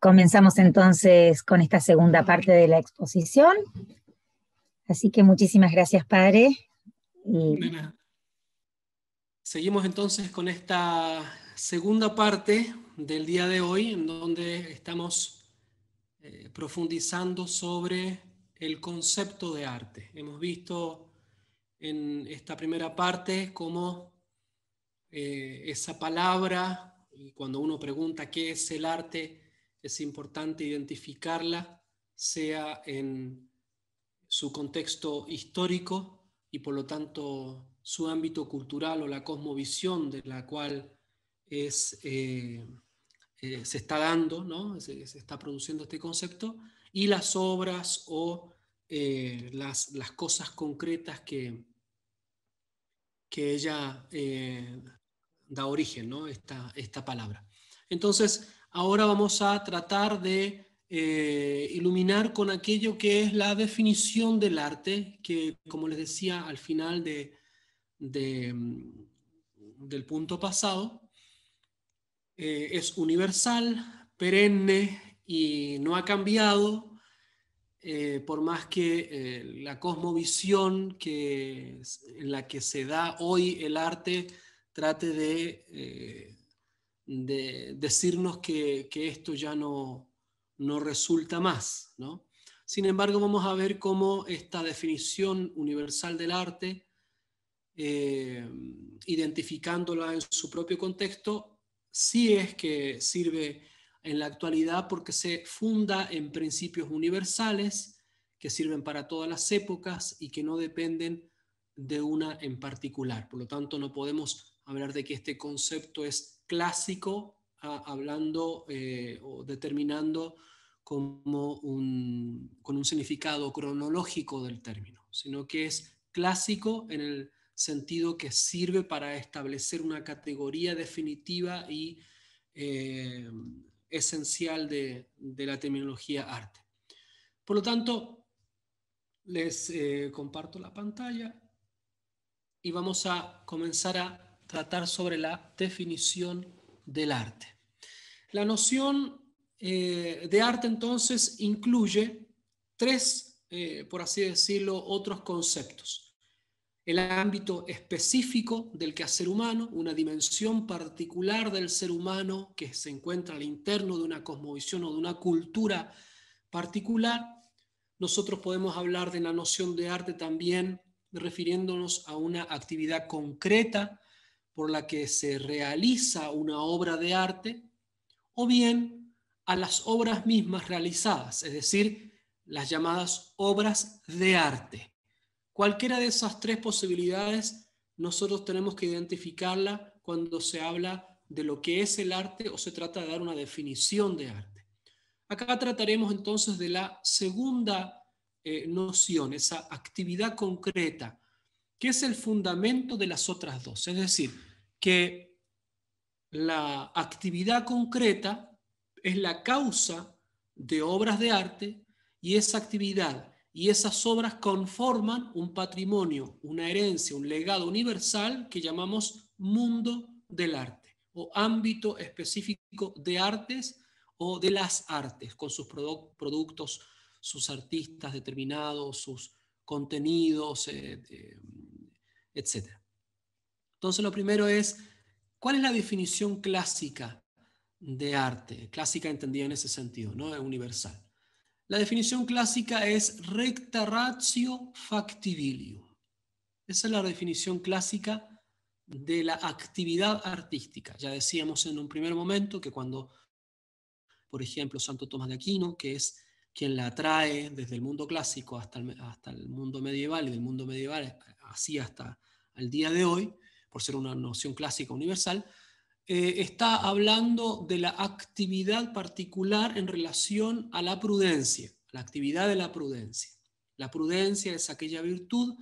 comenzamos entonces con esta segunda parte de la exposición. Así que muchísimas gracias, padre. Seguimos entonces con esta segunda parte del día de hoy, en donde estamos eh, profundizando sobre el concepto de arte. Hemos visto en esta primera parte cómo eh, esa palabra, y cuando uno pregunta qué es el arte, es importante identificarla, sea en su contexto histórico y por lo tanto su ámbito cultural o la cosmovisión de la cual es, eh, eh, se está dando, se, está produciendo este concepto, y las obras o eh, las, cosas concretas que, que ella da origen, ¿no? esta, esta palabra. Entonces, ahora vamos a tratar de eh, iluminar con aquello que es la definición del arte, que como les decía al final de, mm, del punto pasado, eh, es universal, perenne y no ha cambiado, eh, por más que la cosmovisión que, en la que se da hoy el arte trate de de decirnos que, esto ya no, no resulta más. Sin embargo, vamos a ver cómo esta definición universal del arte, eh, identificándola en su propio contexto, sí es que sirve en la actualidad porque se funda en principios universales que sirven para todas las épocas y que no dependen de una en particular. Por lo tanto, no podemos hablar de que este concepto es clásico hablando eh, o determinando como un, con un significado cronológico del término, sino que es clásico en el sentido que sirve para establecer una categoría definitiva y eh, esencial de, la terminología arte. Por lo tanto, les eh, comparto la pantalla y vamos a comenzar a tratar sobre la definición del arte. La noción eh, de arte entonces incluye tres, eh, por así decirlo, otros conceptos. El ámbito específico del quehacer humano, una dimensión particular del ser humano que se encuentra al interno de una cosmovisión o de una cultura particular. Nosotros podemos hablar de la noción de arte también refiriéndonos a una actividad concreta por la que se realiza una obra de arte, o bien a las obras mismas realizadas, es decir, las llamadas obras de arte. Cualquiera de esas tres posibilidades, nosotros tenemos que identificarla cuando se habla de lo que es el arte o se trata de dar una definición de arte. Acá trataremos entonces de la segunda eh, noción, esa actividad concreta, que es el fundamento de las otras dos. Es decir, que la actividad concreta es la causa de obras de arte y esa actividad y esas obras conforman un patrimonio, una herencia, un legado universal que llamamos mundo del arte o ámbito específico de artes o de las artes, con sus productos, sus artistas determinados, sus contenidos, eh, eh, etc. Entonces lo primero es, ¿cuál es la definición clásica de arte? Clásica entendida en ese sentido, no es universal. La definición clásica es recta ratio factibilium. Esa es la definición clásica de la actividad artística. Ya decíamos en un primer momento que cuando, por ejemplo, Santo Tomás de Aquino, que es quien la atrae desde el mundo clásico hasta el mundo medieval y del mundo medieval así hasta el día de hoy, por ser una noción clásica universal, eh, está hablando de la actividad particular en relación a la prudencia, la actividad de la prudencia. La prudencia es aquella virtud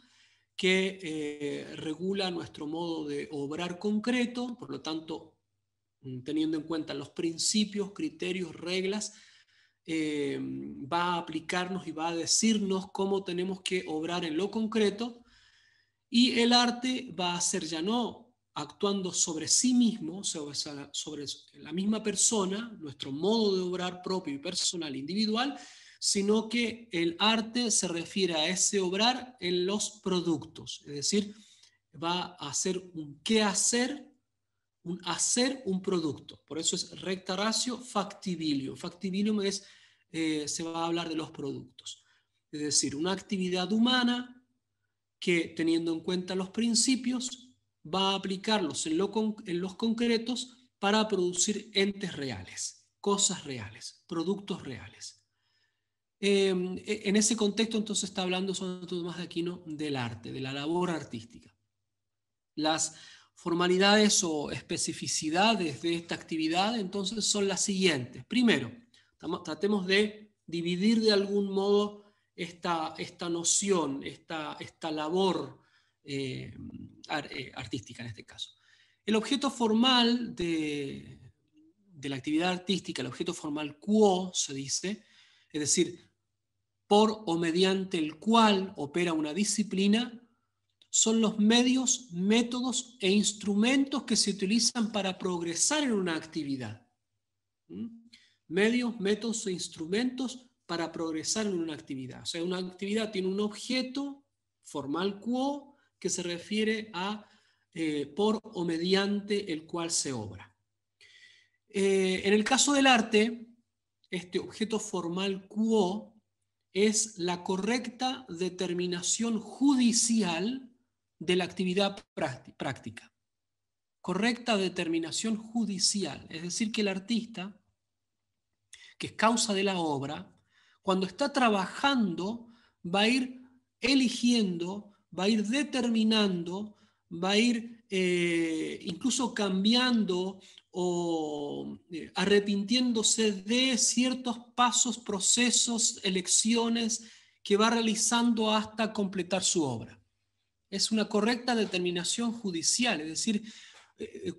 que eh, regula nuestro modo de obrar concreto, por lo tanto, mm, teniendo en cuenta los principios, criterios, reglas, eh, va a aplicarnos y va a decirnos cómo tenemos que obrar en lo concreto y el arte va a ser ya no actuando sobre sí mismo, sobre, la misma persona, nuestro modo de obrar propio y personal individual, sino que el arte se refiere a ese obrar en los productos, es decir, va a ser un qué hacer, un hacer un producto. Por eso es recta ratio factibilio. Factibilium es, eh, se va a hablar de los productos, es decir, una actividad humana que teniendo en cuenta los principios va a aplicarlos en, en los concretos para producir entes reales, cosas reales, productos reales. Em, e, en ese contexto entonces está hablando todo más de Aquino del arte, de la labor artística. Las formalidades o especificidades de esta actividad entonces son las siguientes. Primero, tratemos de dividir de algún modo esta, noción, esta, esta labor eh, eh, artística en este caso. El objeto formal de, de, la actividad artística, el objeto formal quo, se dice, es decir, por o mediante el cual opera una disciplina, son los medios, métodos e instrumentos que se utilizan para progresar en una actividad. ¿Mm? Medios, métodos e instrumentos para progresar en una actividad. O sea, una actividad tiene un objeto formal quo que se refiere a eh, por o mediante el cual se obra. Eh, en el caso del arte, este objeto formal quo es la correcta determinación judicial de la actividad práctica. Correcta determinación judicial. Es decir, que el artista, que es causa de la obra, cuando está trabajando, va a ir eligiendo, va a ir determinando, va a ir eh, incluso cambiando o eh, arrepintiéndose de ciertos pasos, procesos, elecciones que va realizando hasta completar su obra. Es una correcta determinación judicial, es decir, eh,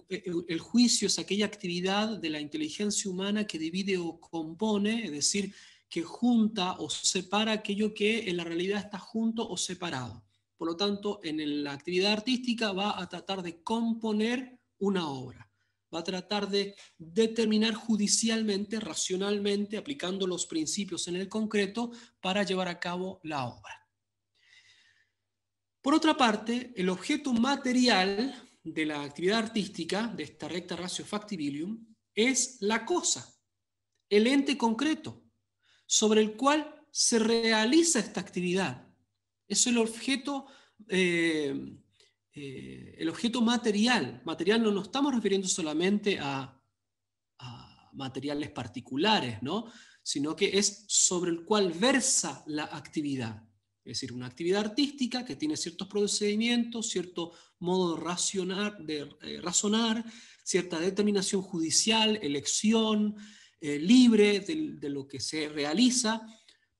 el juicio es aquella actividad de la inteligencia humana que divide o compone, es decir, que junta o separa aquello que en la realidad está junto o separado. Por lo tanto, en la actividad artística va a tratar de componer una obra, va a tratar de determinar judicialmente, racionalmente, aplicando los principios en el concreto para llevar a cabo la obra. Por otra parte, el objeto material de la actividad artística, de esta recta ratio factibilium, es la cosa, el ente concreto, sobre el cual se realiza esta actividad. Es el objeto, eh, eh, el objeto material. Material no nos estamos refiriendo solamente a, materiales particulares, sino que es sobre el cual versa la actividad. Es decir, una actividad artística que tiene ciertos procedimientos, cierto modo de de, eh, razonar cierta determinación judicial, elección, eh, libre de, lo que se realiza,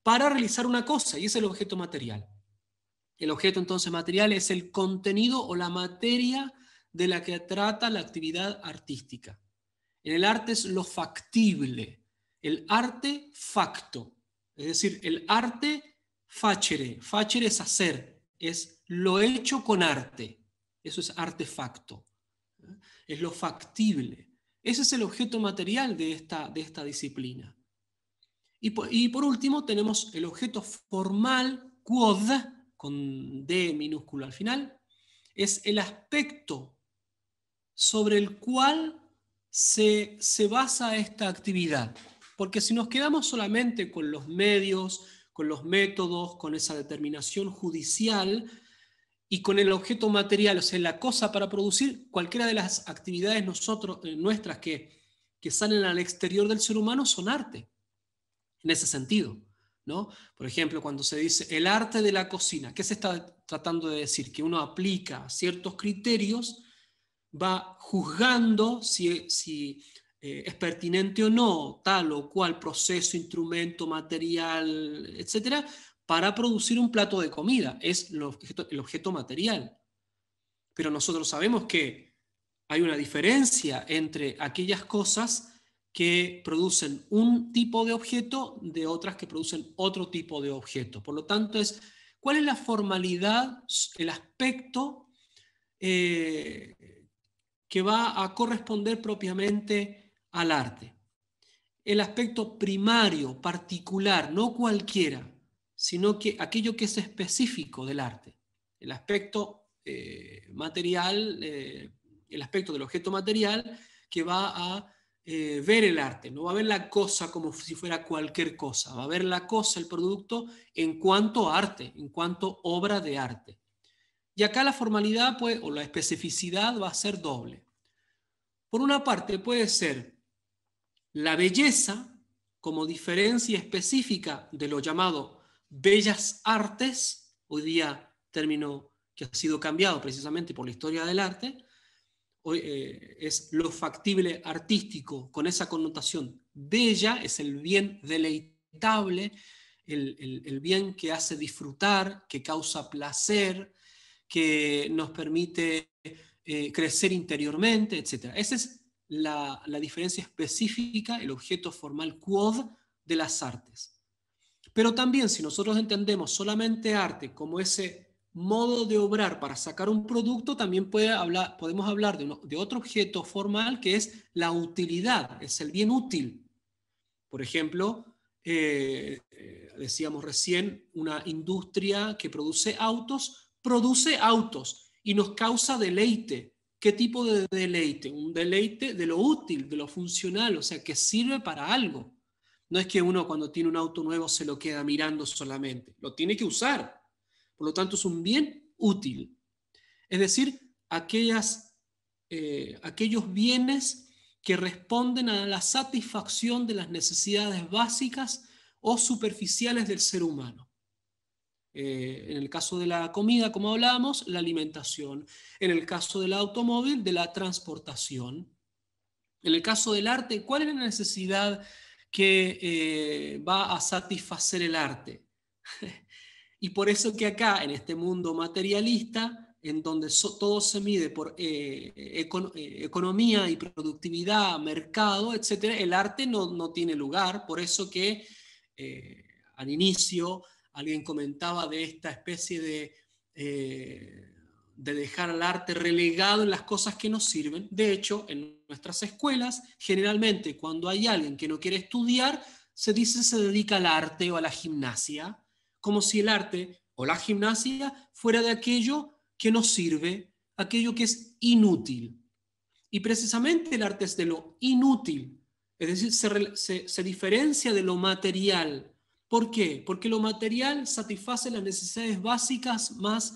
para realizar una cosa, y es el objeto material. El objeto entonces material es el contenido o la materia de la que trata la actividad artística. En el arte es lo factible, el arte facto, es decir, el arte facere, facere es hacer, es lo hecho con arte, eso es arte facto ¿eh? es lo factible. Ese es el objeto material de esta, de esta disciplina. Y por, último tenemos el objeto formal, quod, con D minúsculo al final, es el aspecto sobre el cual se, se basa esta actividad. Porque si nos quedamos solamente con los medios, con los métodos, con esa determinación judicial, y con el objeto material, o sea, la cosa para producir cualquiera de las actividades nosotros, eh, nuestras que, salen al exterior del ser humano son arte, en ese sentido. Por ejemplo, cuando se dice el arte de la cocina, ¿qué se está tratando de decir? Que uno aplica ciertos criterios, va juzgando si, eh, es pertinente o no tal o cual proceso, instrumento, material, etc., para producir un plato de comida, es el objeto, material. Pero nosotros sabemos que hay una diferencia entre aquellas cosas que producen un tipo de objeto de otras que producen otro tipo de objeto. Por lo tanto, es cuál es la formalidad, el aspecto eh, que va a corresponder propiamente al arte. El aspecto primario, particular, no cualquiera sino que aquello que es específico del arte, el aspecto eh, material, eh, el aspecto del objeto material que va a eh, ver el arte, no va a ver la cosa como si fuera cualquier cosa, va a ver la cosa, el producto, en cuanto arte, en cuanto obra de arte. Y acá la formalidad pues, o la especificidad va a ser doble. Por una parte puede ser la belleza como diferencia específica de lo llamado bellas artes, hoy día término que ha sido cambiado precisamente por la historia del arte, eh, es lo factible artístico con esa connotación bella, es el bien deleitable, el, bien que hace disfrutar, que causa placer, que nos permite eh, crecer interiormente, etc. Esa es la, la diferencia específica, el objeto formal quod de las artes. Pero también si nosotros entendemos solamente arte como ese modo de obrar para sacar un producto, también puede hablar, podemos hablar de, otro objeto formal que es la utilidad, es el bien útil. Por ejemplo, eh, decíamos recién, una industria que produce autos, produce autos y nos causa deleite. ¿Qué tipo de deleite? Un deleite de lo útil, de lo funcional, o sea, que sirve para algo. No es que uno cuando tiene un auto nuevo se lo queda mirando solamente, lo tiene que usar. Por lo tanto, es un bien útil. Es decir, aquellas, eh, aquellos bienes que responden a la satisfacción de las necesidades básicas o superficiales del ser humano. Eh, en el caso de la comida, como hablábamos, la alimentación. En el caso del automóvil, de la transportación. En el caso del arte, ¿cuál es la necesidad? que eh, va a satisfacer el arte. y por eso que acá, en este mundo materialista, en donde todo se mide por eh, eh, economía y productividad, mercado, etc., el arte no tiene lugar. Por eso que al inicio alguien comentaba de esta especie de de dejar al arte relegado en las cosas que nos sirven. De hecho, en nuestras escuelas, generalmente cuando hay alguien que no quiere estudiar, se dice se dedica al arte o a la gimnasia, como si el arte o la gimnasia fuera de aquello que nos sirve, aquello que es inútil. Y precisamente el arte es de lo inútil, es decir, se, diferencia de lo material. ¿Por qué? Porque lo material satisface las necesidades básicas más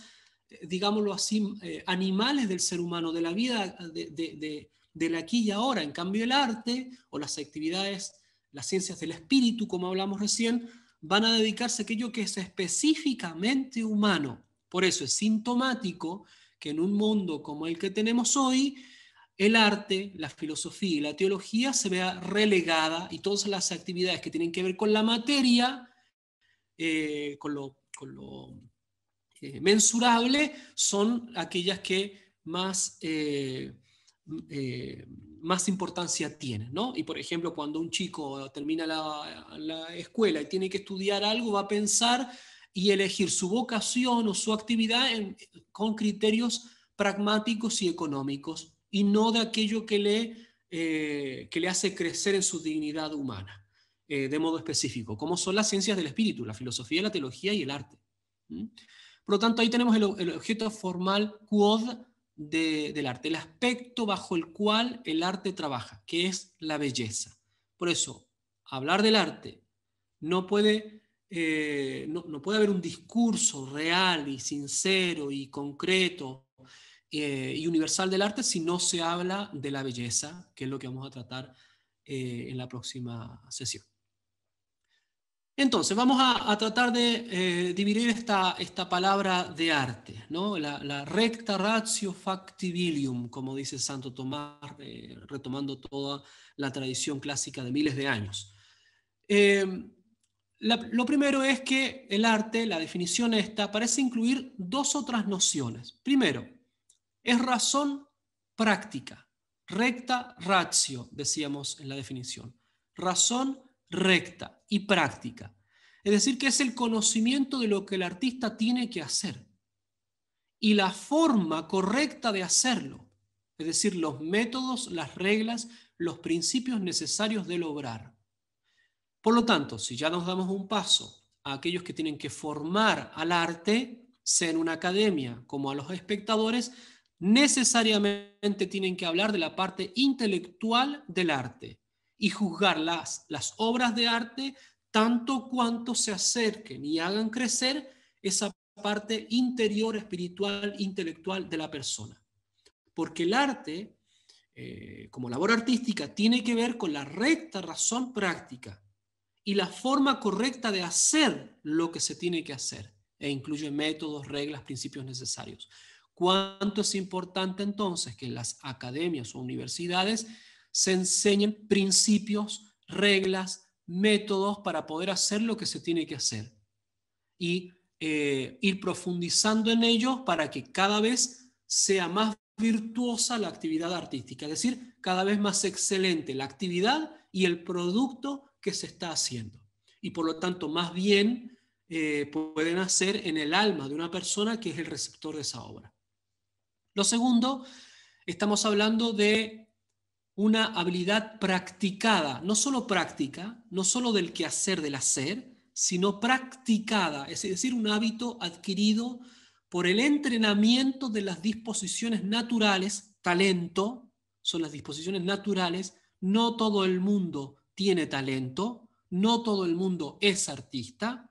digámoslo así, eh, animales del ser humano, de la vida de, de, aquí y ahora. En cambio, el arte o las actividades, las ciencias del espíritu, como hablamos recién, van a dedicarse a aquello que es específicamente humano. Por eso es sintomático que en un mundo como el que tenemos hoy, el arte, la filosofía y la teología se vea relegada y todas las actividades que tienen que ver con la materia, eh, con lo eh, mensurables mensurable son aquellas que más, eh, eh, más importancia tienen. ¿no? Y por ejemplo, cuando un chico termina la, escuela y tiene que estudiar algo, va a pensar y elegir su vocación o su actividad con criterios pragmáticos y económicos y no de aquello que le, que le hace crecer en su dignidad humana, de modo específico, como son las ciencias del espíritu, la filosofía, la teología y el arte. Por lo tanto, ahí tenemos el, objeto formal quod del arte, el aspecto bajo el cual el arte trabaja, que es la belleza. Por eso, hablar del arte no puede, eh, no, puede haber un discurso real y sincero y concreto eh, y universal del arte si no se habla de la belleza, que es lo que vamos a tratar eh, en la próxima sesión. Entonces, vamos a, tratar de eh, dividir esta, palabra de arte, la, recta ratio factibilium, como dice Santo Tomás, eh, retomando toda la tradición clásica de miles de años. Eh, lo primero es que el arte, la definición esta, parece incluir dos otras nociones. Primero, es razón práctica, recta ratio, decíamos en la definición. Razón recta y práctica. Es decir, que es el conocimiento de lo que el artista tiene que hacer y la forma correcta de hacerlo. Es decir, los métodos, las reglas, los principios necesarios de lograr Por lo tanto, si ya nos damos un paso a aquellos que tienen que formar al arte, sea en una academia como a los espectadores, necesariamente tienen que hablar de la parte intelectual del arte, y juzgar las, las obras de arte tanto cuanto se acerquen y hagan crecer esa parte interior, espiritual, intelectual de la persona. Porque el arte, eh, como labor artística, tiene que ver con la recta razón práctica y la forma correcta de hacer lo que se tiene que hacer, e incluye métodos, reglas, principios necesarios. ¿Cuánto es importante entonces que las academias o universidades se enseñen principios, reglas, métodos para poder hacer lo que se tiene que hacer. Y eh, ir profundizando en ellos para que cada vez sea más virtuosa la actividad artística, es decir, cada vez más excelente la actividad y el producto que se está haciendo. Y por lo tanto, más bien eh, pueden hacer en el alma de una persona que es el receptor de esa obra. Lo segundo, estamos hablando de una habilidad practicada, no solo práctica, no solo del quehacer, del hacer, sino practicada, es decir, un hábito adquirido por el entrenamiento de las disposiciones naturales, talento, son las disposiciones naturales, no todo el mundo tiene talento, no todo el mundo es artista,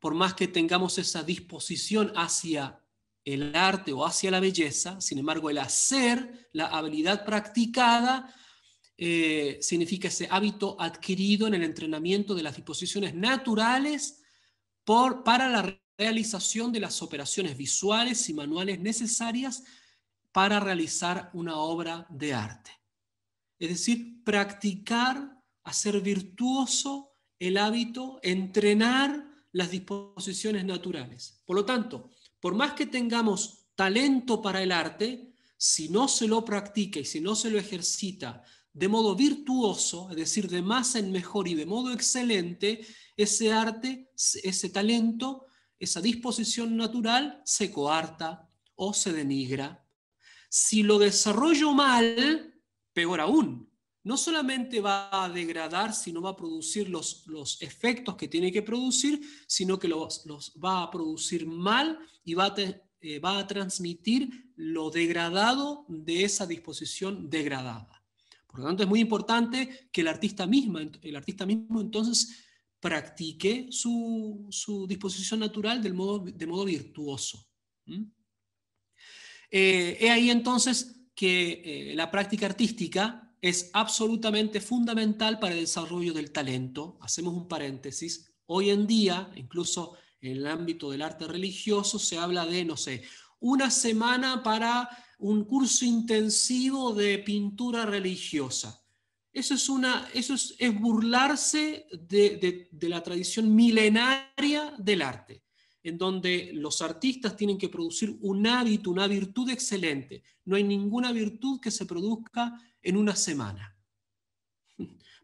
por más que tengamos esa disposición hacia el arte o hacia la belleza, sin embargo el hacer, la habilidad practicada, eh, significa ese hábito adquirido en el entrenamiento de las disposiciones naturales para la realización de las operaciones visuales y manuales necesarias para realizar una obra de arte. Es decir, practicar, hacer virtuoso el hábito, entrenar las disposiciones naturales. Por lo tanto, por más que tengamos talento para el arte, si no se lo practica y si no se lo ejercita de modo virtuoso, es decir, de más en mejor y de modo excelente, ese arte, ese talento, esa disposición natural se coarta o se denigra. Si lo desarrollo mal, peor aún, no solamente va a degradar, sino va a producir los, los efectos que tiene que producir, sino que los, va a producir mal y va a, eh, va a transmitir lo degradado de esa disposición degradada. Por lo tanto, es muy importante que el artista, misma, el artista mismo entonces practique su, disposición natural del modo, de modo virtuoso. ¿Mm? Eh, he ahí entonces que eh, la práctica artística es absolutamente fundamental para el desarrollo del talento. Hacemos un paréntesis. Hoy en día, incluso en el ámbito del arte religioso, se habla de, no sé, una semana para un curso intensivo de pintura religiosa. Eso es, una, eso es, burlarse de, de la tradición milenaria del arte en donde los artistas tienen que producir un hábito, una virtud excelente. No hay ninguna virtud que se produzca en una semana.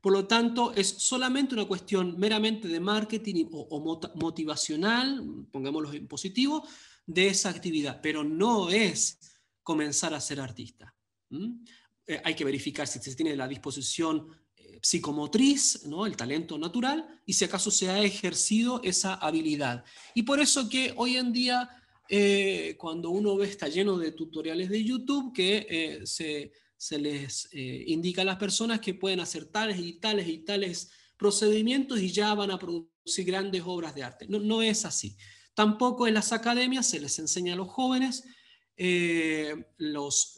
Por lo tanto, es solamente una cuestión meramente de marketing o, motivacional, pongámoslo en positivo, de esa actividad, pero no es comenzar a ser artista. ¿Mm? Eh, hay que verificar si se tiene la disposición eh, psicomotriz, ¿no? el talento natural, y si acaso se ha ejercido esa habilidad. Y por eso que hoy en día, eh, cuando uno ve, está lleno de tutoriales de YouTube que se se les eh, indica a las personas que pueden hacer tales y tales y tales procedimientos y ya van a producir grandes obras de arte. No, no es así. Tampoco en las academias se les enseña a los jóvenes eh, los,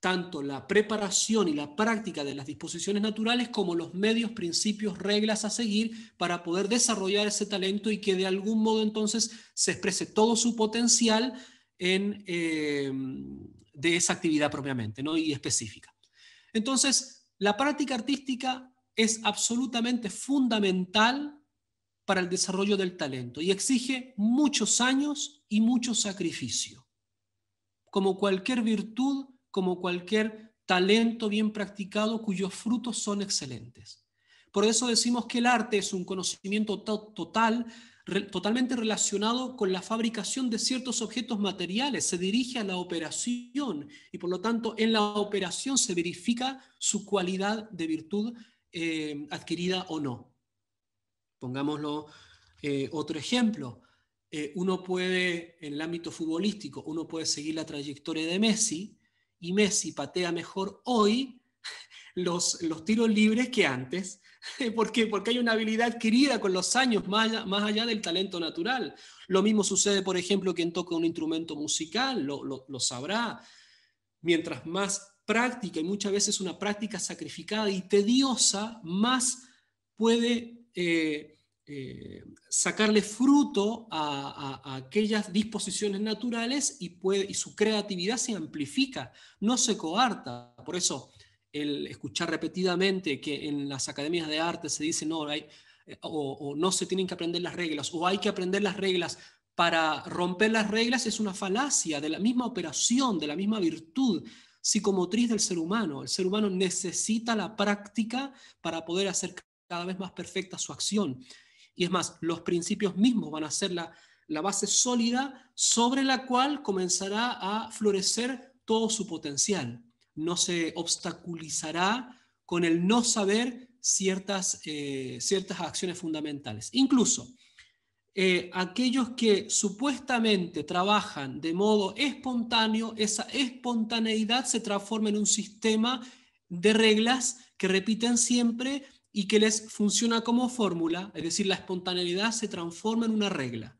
tanto la preparación y la práctica de las disposiciones naturales como los medios, principios, reglas a seguir para poder desarrollar ese talento y que de algún modo entonces se exprese todo su potencial en... Eh, de esa actividad propiamente ¿no? y específica. Entonces, la práctica artística es absolutamente fundamental para el desarrollo del talento y exige muchos años y mucho sacrificio. Como cualquier virtud, como cualquier talento bien practicado cuyos frutos son excelentes. Por eso decimos que el arte es un conocimiento total totalmente relacionado con la fabricación de ciertos objetos materiales, se dirige a la operación y por lo tanto en la operación se verifica su cualidad de virtud eh, adquirida o no. Pongámoslo eh, otro ejemplo. Eh, uno puede, en el ámbito futbolístico, uno puede seguir la trayectoria de Messi y Messi patea mejor hoy los, tiros libres que antes. ¿Por Porque hay una habilidad adquirida con los años, más allá, más allá del talento natural. Lo mismo sucede, por ejemplo, quien toca un instrumento musical, lo, sabrá. Mientras más práctica, y muchas veces una práctica sacrificada y tediosa, más puede eh, eh, sacarle fruto a, aquellas disposiciones naturales y, puede, y su creatividad se amplifica, no se coarta. Por eso, el escuchar repetidamente que en las academias de arte se dice no, eh, o, no se tienen que aprender las reglas, o hay que aprender las reglas para romper las reglas es una falacia de la misma operación, de la misma virtud psicomotriz del ser humano. El ser humano necesita la práctica para poder hacer cada vez más perfecta su acción. Y es más, los principios mismos van a ser la base sólida sobre la cual comenzará a florecer todo su potencial no se obstaculizará con el no saber ciertas, eh, ciertas acciones fundamentales. Incluso eh, aquellos que supuestamente trabajan de modo espontáneo, esa espontaneidad se transforma en un sistema de reglas que repiten siempre y que les funciona como fórmula, es decir, la espontaneidad se transforma en una regla.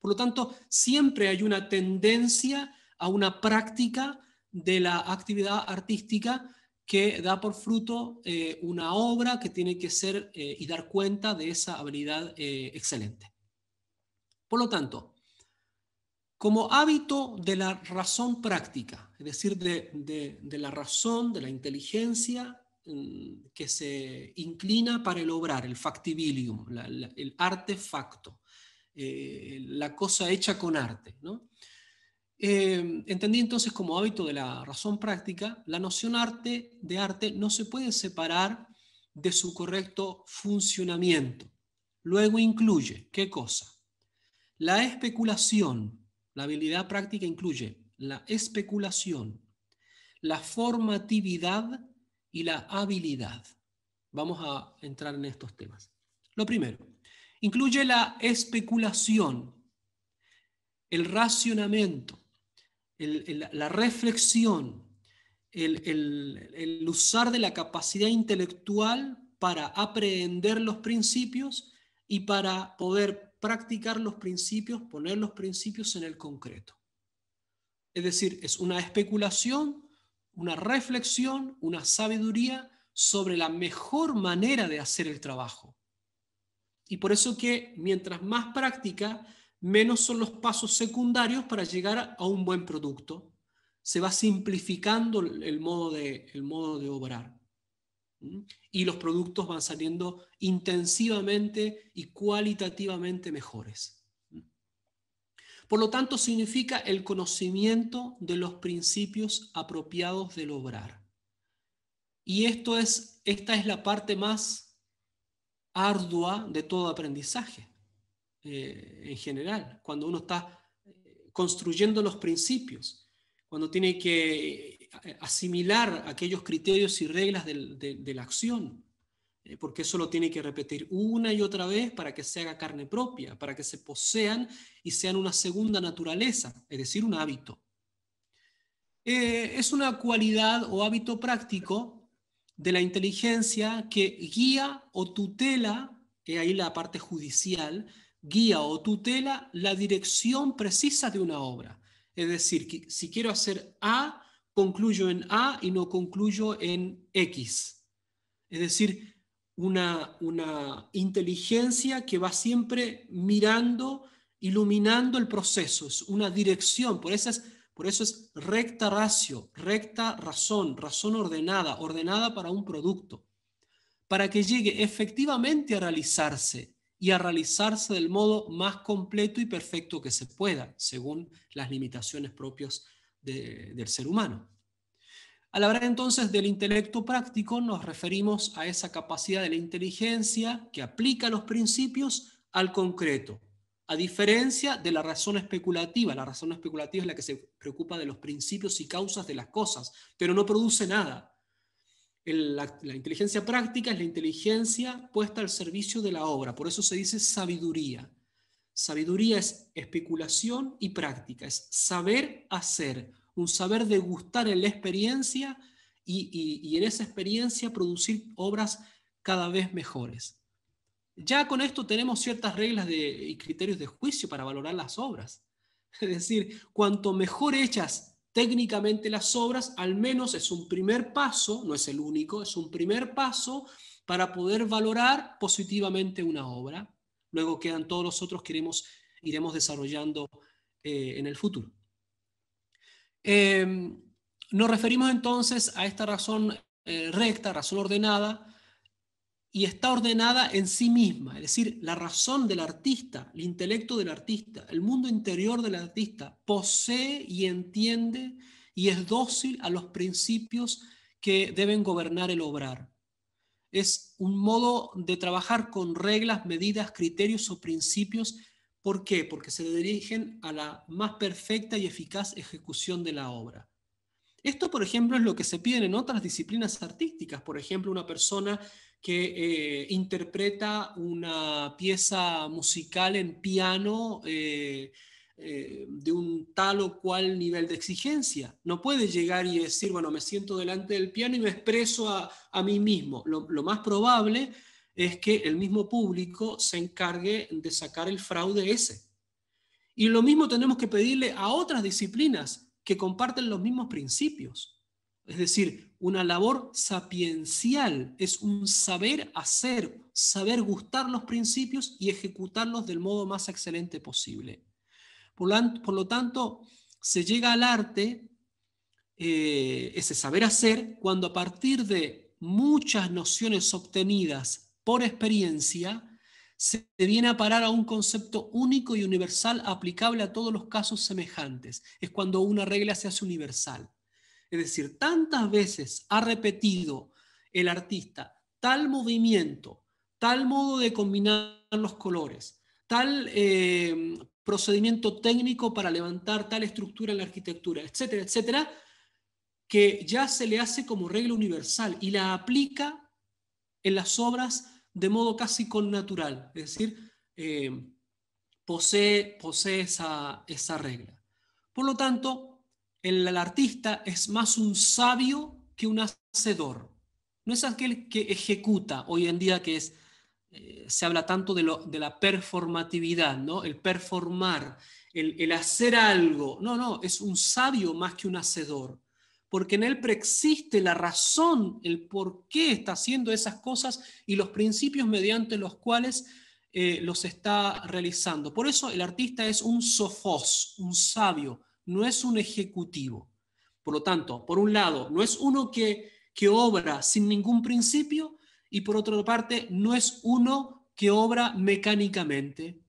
Por lo tanto, siempre hay una tendencia a una práctica de la actividad artística que da por fruto eh, una obra que tiene que ser eh, y dar cuenta de esa habilidad eh, excelente. Por lo tanto, como hábito de la razón práctica, es decir, de, la razón, de la inteligencia mm, que se inclina para el obrar, el factibilium, el arte facto, la cosa hecha con arte, ¿no? Eh, entendí entonces como hábito de la razón práctica, la noción arte de arte no se puede separar de su correcto funcionamiento. Luego incluye, ¿qué cosa? La especulación, la habilidad práctica incluye la especulación, la formatividad y la habilidad. Vamos a entrar en estos temas. Lo primero, incluye la especulación, el racionamiento, la reflexión, el, el usar de la capacidad intelectual para aprehender los principios y para poder practicar los principios, poner los principios en el concreto. Es decir, es una especulación, una reflexión, una sabiduría sobre la mejor manera de hacer el trabajo. Y por eso que mientras más práctica, menos son los pasos secundarios para llegar a un buen producto. Se va simplificando el modo de, el modo de obrar. Y los productos van saliendo intensivamente y cualitativamente mejores. Por lo tanto, significa el conocimiento de los principios apropiados del obrar. Y esto es, esta es la parte más ardua de todo aprendizaje. Eh, en general, cuando uno está eh, construyendo los principios, cuando tiene que eh, asimilar aquellos criterios y reglas de, la acción, porque eso lo tiene que repetir una y otra vez para que se haga carne propia, para que se posean y sean una segunda naturaleza, es decir, un hábito. es una cualidad o hábito práctico de la inteligencia que guía o tutela, es ahí la parte judicial, guía o tutela la dirección precisa de una obra. Es decir, si quiero hacer A, concluyo en A y no concluyo en X. Es decir, una, inteligencia que va siempre mirando, iluminando el proceso, es una dirección. Por eso es, por eso es recta ratio, recta razón, razón ordenada, ordenada para un producto. Para que llegue efectivamente a realizarse y a realizarse del modo más completo y perfecto que se pueda, según las limitaciones propias del ser humano. Al hablar entonces del intelecto práctico, nos referimos a esa capacidad de la inteligencia que aplica los principios al concreto, a diferencia de la razón especulativa. La razón especulativa es la que se preocupa de los principios y causas de las cosas, pero no produce nada la, inteligencia práctica es la inteligencia puesta al servicio de la obra, por eso se dice sabiduría. Sabiduría es especulación y práctica, es saber hacer, un saber degustar en la experiencia y, en esa experiencia producir obras cada vez mejores. Ya con esto tenemos ciertas reglas de, y criterios de juicio para valorar las obras. Es decir, cuanto mejor hechas técnicamente las obras, al menos es un primer paso, no es el único, es un primer paso para poder valorar positivamente una obra. Luego quedan todos los otros que iremos, desarrollando eh, en el futuro. Em, nos referimos entonces a esta razón eh, recta, razón ordenada, y está ordenada en sí misma, es decir, la razón del artista, el intelecto del artista, el mundo interior del artista, posee y entiende y es dócil a los principios que deben gobernar el obrar. Es un modo de trabajar con reglas, medidas, criterios o principios. ¿Por qué? Porque se dirigen a la más perfecta y eficaz ejecución de la obra. Esto, por ejemplo, es lo que se pide en otras disciplinas artísticas. Por ejemplo, una persona que eh, interpreta una pieza musical en piano eh, eh, de un tal o cual nivel de exigencia. No puede llegar y decir, bueno, me siento delante del piano y me expreso a, mí mismo. lo, más probable es que el mismo público se encargue de sacar el fraude ese. Y lo mismo tenemos que pedirle a otras disciplinas que comparten los mismos principios. Es decir, una labor sapiencial es un saber hacer, saber gustar los principios y ejecutarlos del modo más excelente posible. Por, lo, tanto, se llega al arte, eh, ese saber hacer, cuando a partir de muchas nociones obtenidas por experiencia, se viene a parar a un concepto único y universal aplicable a todos los casos semejantes. Es cuando una regla se hace universal. Es decir, tantas veces ha repetido el artista tal movimiento, tal modo de combinar los colores, tal eh, procedimiento técnico para levantar tal estructura en la arquitectura, etcétera, etcétera, que ya se le hace como regla universal y la aplica en las obras de modo casi con natural, es decir, eh, posee, esa, esa regla. Por lo tanto, el, artista es más un sabio que un hacedor. No es aquel que ejecuta hoy en día que es, eh, se habla tanto de, la performatividad, ¿no? el performar, el, hacer algo. No, no, es un sabio más que un hacedor porque en él preexiste la razón, el por qué está haciendo esas cosas y los principios mediante los cuales eh, los está realizando. Por eso el artista es un sofós, un sabio, no es un ejecutivo. Por lo tanto, por un lado, no es uno que, obra sin ningún principio y por otra parte, no es uno que obra mecánicamente.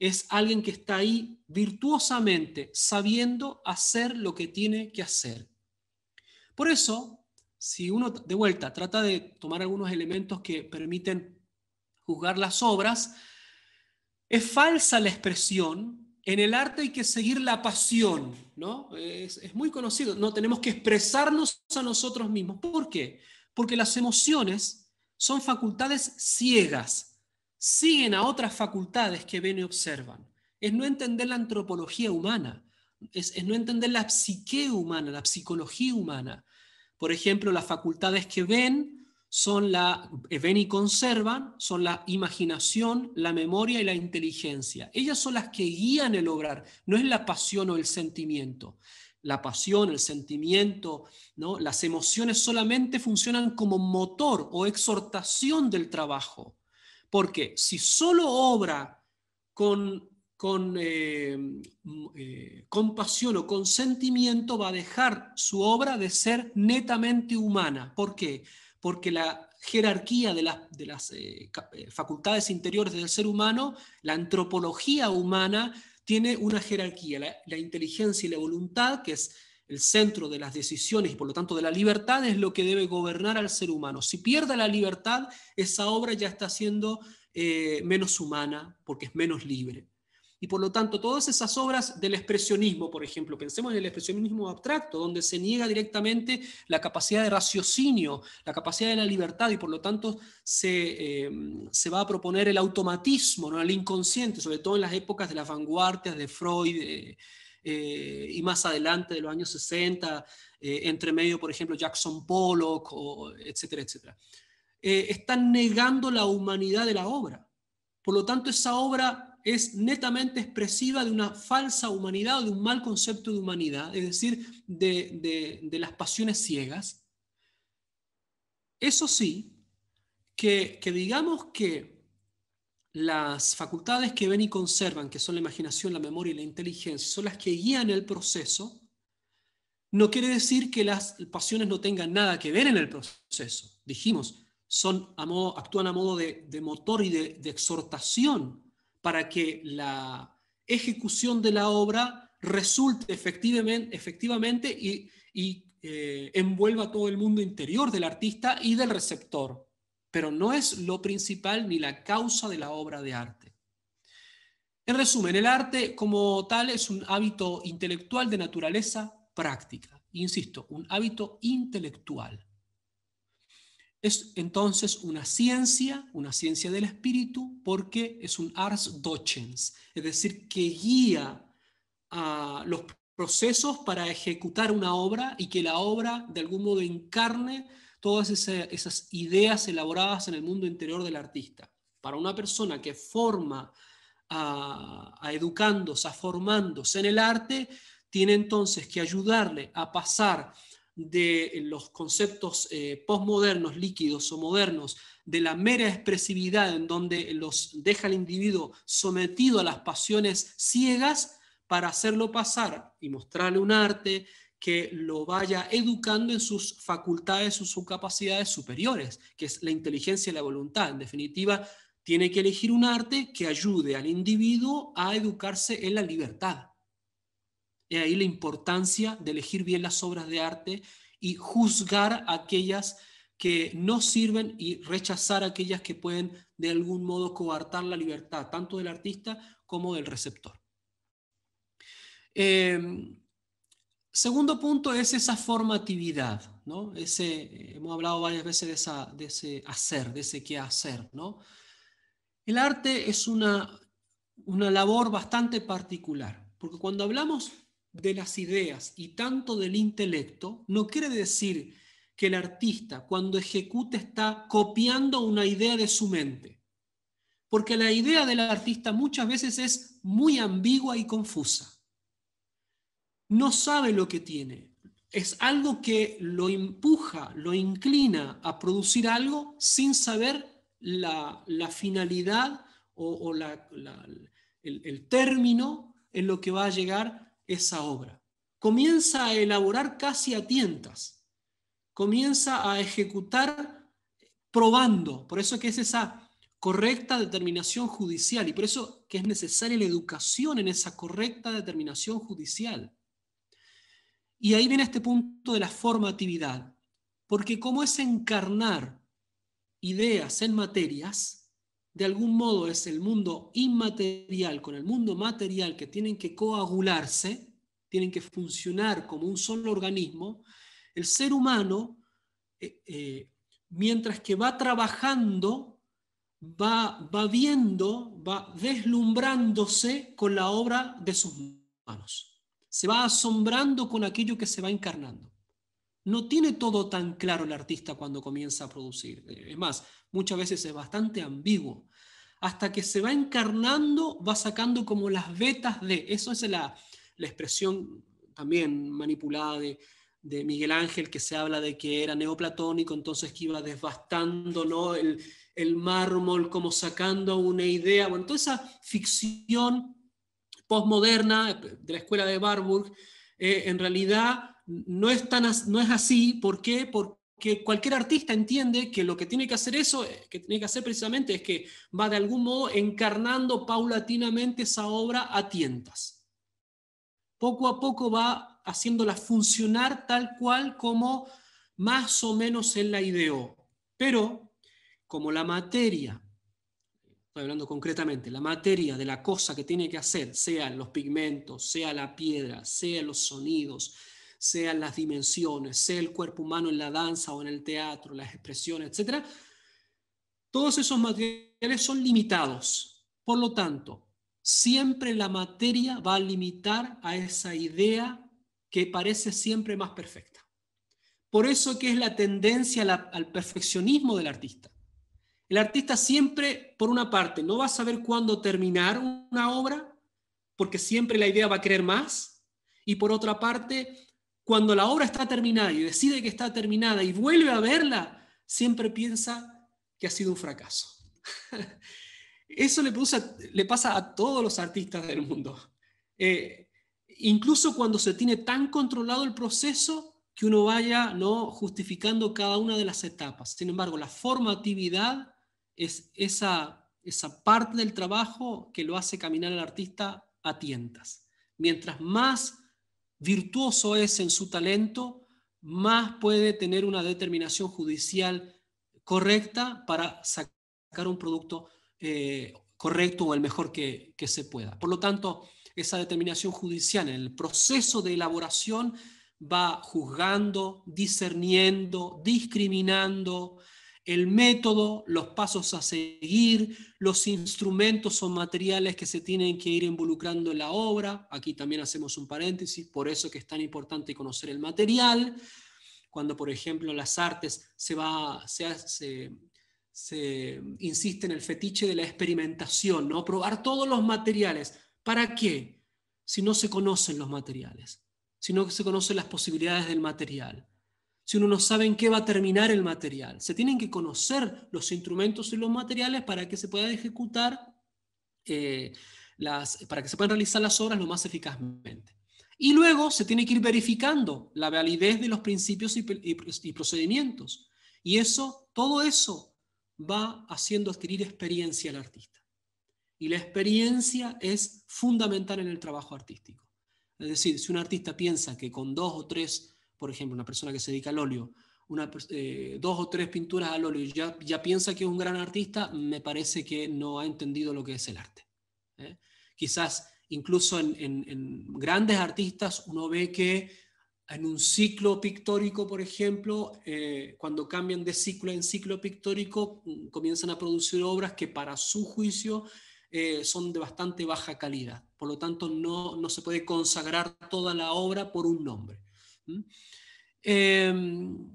Es alguien que está ahí virtuosamente, sabiendo hacer lo que tiene que hacer. Por eso, si uno de vuelta trata de tomar algunos elementos que permiten juzgar las obras, es falsa la expresión en el arte hay que seguir la pasión, ¿no? Es, muy conocido. No tenemos que expresarnos a nosotros mismos. ¿Por qué? Porque las emociones son facultades ciegas, siguen a otras facultades que ven y observan. Es no entender la antropología humana, es, es no entender la psique humana, la psicología humana. Por ejemplo, las facultades que ven son la, ven y conservan, son la imaginación, la memoria y la inteligencia. Ellas son las que guían el obrar, no es la pasión o el sentimiento. La pasión, el sentimiento, ¿no? las emociones solamente funcionan como motor o exhortación del trabajo. Porque si solo obra con, con, eh, mm, eh, pasión o con sentimiento, va a dejar su obra de ser netamente humana. ¿Por qué? porque la jerarquía de, las eh, eh, facultades interiores del ser humano, la antropología humana, tiene una jerarquía. La, inteligencia y la voluntad, que es el centro de las decisiones y por lo tanto de la libertad, es lo que debe gobernar al ser humano. Si pierde la libertad, esa obra ya está siendo eh, menos humana porque es menos libre. Y por lo tanto, todas esas obras del expresionismo, por ejemplo, pensemos en el expresionismo abstracto, donde se niega directamente la capacidad de raciocinio, la capacidad de la libertad, y por lo tanto se, eh, va a proponer el automatismo, el inconsciente, sobre todo en las épocas de las vanguardias de Freud. Eh, eh, y más adelante de los años 60, entre medio, por ejemplo, Jackson Pollock, etcétera, etcétera. están negando la humanidad de la obra. Por lo tanto, esa obra es netamente expresiva de una falsa humanidad o de un mal concepto de humanidad, es decir, de, las pasiones ciegas. Eso sí, que, digamos que las facultades que ven y conservan, que son la imaginación, la memoria y la inteligencia, son las que guían el proceso, no quiere decir que las pasiones no tengan nada que ver en el proceso. Dijimos, son actúan a modo de, motor y de, de exhortación para que la ejecución de la obra resulte efectivamente, y, eh, envuelva todo el mundo interior del artista y del receptor, pero no es lo principal ni la causa de la obra de arte. En resumen, el arte como tal es un hábito intelectual de naturaleza práctica, insisto, un hábito intelectual. Es entonces una ciencia, una ciencia del espíritu, porque es un ars docens, es decir, que guía a los procesos para ejecutar una obra y que la obra de algún modo encarne todas esas ideas elaboradas en el mundo interior del artista. Para una persona que forma a educándose, a formándose en el arte, tiene entonces que ayudarle a pasar de eh, los conceptos eh, postmodernos, posmodernos, líquidos o modernos, de la mera expresividad en donde los deja el individuo sometido a las pasiones ciegas para hacerlo pasar y mostrarle un arte que lo vaya educando en sus facultades, o sus capacidades superiores, que es la inteligencia y la voluntad. En definitiva, tiene que elegir un arte que ayude al individuo a educarse en la libertad. Es ahí la importancia de elegir bien las obras de arte y juzgar aquellas que no sirven y rechazar aquellas que pueden de algún modo coartar la libertad, tanto del artista como del receptor. Em, segundo punto es esa formatividad, ¿no? Ese, hemos hablado varias veces de, ese hacer, de ese qué hacer, ¿no? El arte es una, una labor bastante particular, porque cuando hablamos de las ideas y tanto del intelecto no quiere decir que el artista cuando ejecuta está copiando una idea de su mente. Porque la idea del artista muchas veces es muy ambigua y confusa. No sabe lo que tiene. Es algo que lo empuja, lo inclina a producir algo sin saber la, finalidad o, el, el término en lo que va a llegar esa obra. Comienza a elaborar casi a tientas. Comienza a ejecutar probando. Por eso que es esa correcta determinación judicial y por eso que es necesaria la educación en esa correcta determinación judicial. Y ahí viene este punto de la formatividad, porque cómo es encarnar ideas en materias, de algún modo es el mundo inmaterial con el mundo material que tienen que coagularse, tienen que funcionar como un solo organismo, el ser humano, eh, eh, mientras que va trabajando, va, va viendo, va deslumbrándose con la obra de sus manos. Se va asombrando con aquello que se va encarnando. No tiene todo tan claro el artista cuando comienza a producir. Es más, muchas veces es bastante ambiguo. Hasta que se va encarnando, va sacando como las vetas de, eso es la, la expresión también manipulada de, Miguel Ángel, que se habla de que era neoplatónico, entonces que iba devastando ¿no? el, mármol, como sacando una idea. Bueno, toda esa ficción postmoderna de la escuela de Barburg, eh, en realidad no es, tan, no es así. ¿Por qué? Porque que cualquier artista entiende que lo que tiene que hacer eso, eh, que tiene que hacer precisamente es que va de algún modo encarnando paulatinamente esa obra a tientas. Poco a poco va haciéndola funcionar tal cual como más o menos él la ideó. Pero como la materia, estoy hablando concretamente, la materia de la cosa que tiene que hacer, sean los pigmentos, sea la piedra, sea los sonidos, sean las dimensiones, sea el cuerpo humano en la danza o en el teatro, las expresiones, etc., todos esos materiales son limitados. Por lo tanto, siempre la materia va a limitar a esa idea que parece siempre más perfecta. Por eso que es la tendencia al perfeccionismo del artista. El artista siempre, por una parte, no va a saber cuándo terminar una obra, porque siempre la idea va a querer más, y por otra parte, cuando la obra está terminada y decide que está terminada y vuelve a verla, siempre piensa que ha sido un fracaso. Eso le, pasa a todos los artistas del mundo. Eh, incluso cuando se tiene tan controlado el proceso que uno vaya no justificando cada una de las etapas. Sin embargo, la formatividad es esa, esa parte del trabajo que lo hace caminar al artista a tientas. Mientras más virtuoso es en su talento, más puede tener una determinación judicial correcta para sacar un producto eh, correcto o el mejor que, que, se pueda. Por lo tanto, esa determinación judicial en el proceso de elaboración va juzgando, discerniendo, discriminando, el método, los pasos a seguir, los instrumentos o materiales que se tienen que ir involucrando en la obra. Aquí también hacemos un paréntesis, por eso que es tan importante conocer el material. Cuando, por ejemplo, las artes se, va, se, insiste en el fetiche de la experimentación, ¿no? Probar todos los materiales. ¿Para qué? Si no se conocen los materiales, si no se conocen las posibilidades del material si uno no sabe en qué va a terminar el material. Se tienen que conocer los instrumentos y los materiales para que se puedan ejecutar, eh, las, para que se puedan realizar las obras lo más eficazmente. Y luego se tiene que ir verificando la validez de los principios y procedimientos. Y eso, todo eso va haciendo adquirir experiencia al artista. Y la experiencia es fundamental en el trabajo artístico. Es decir, si un artista piensa que con dos o tres por ejemplo, una persona que se dedica al óleo, una, eh, dos o tres pinturas al óleo, ya, ya piensa que es un gran artista, me parece que no ha entendido lo que es el arte. ¿eh? Quizás incluso en, grandes artistas uno ve que en un ciclo pictórico, por ejemplo, eh, cuando cambian de ciclo en ciclo pictórico, mm, comienzan a producir obras que para su juicio son de bastante baja calidad. Por lo tanto, no, no se puede consagrar toda la obra por un nombre. Em,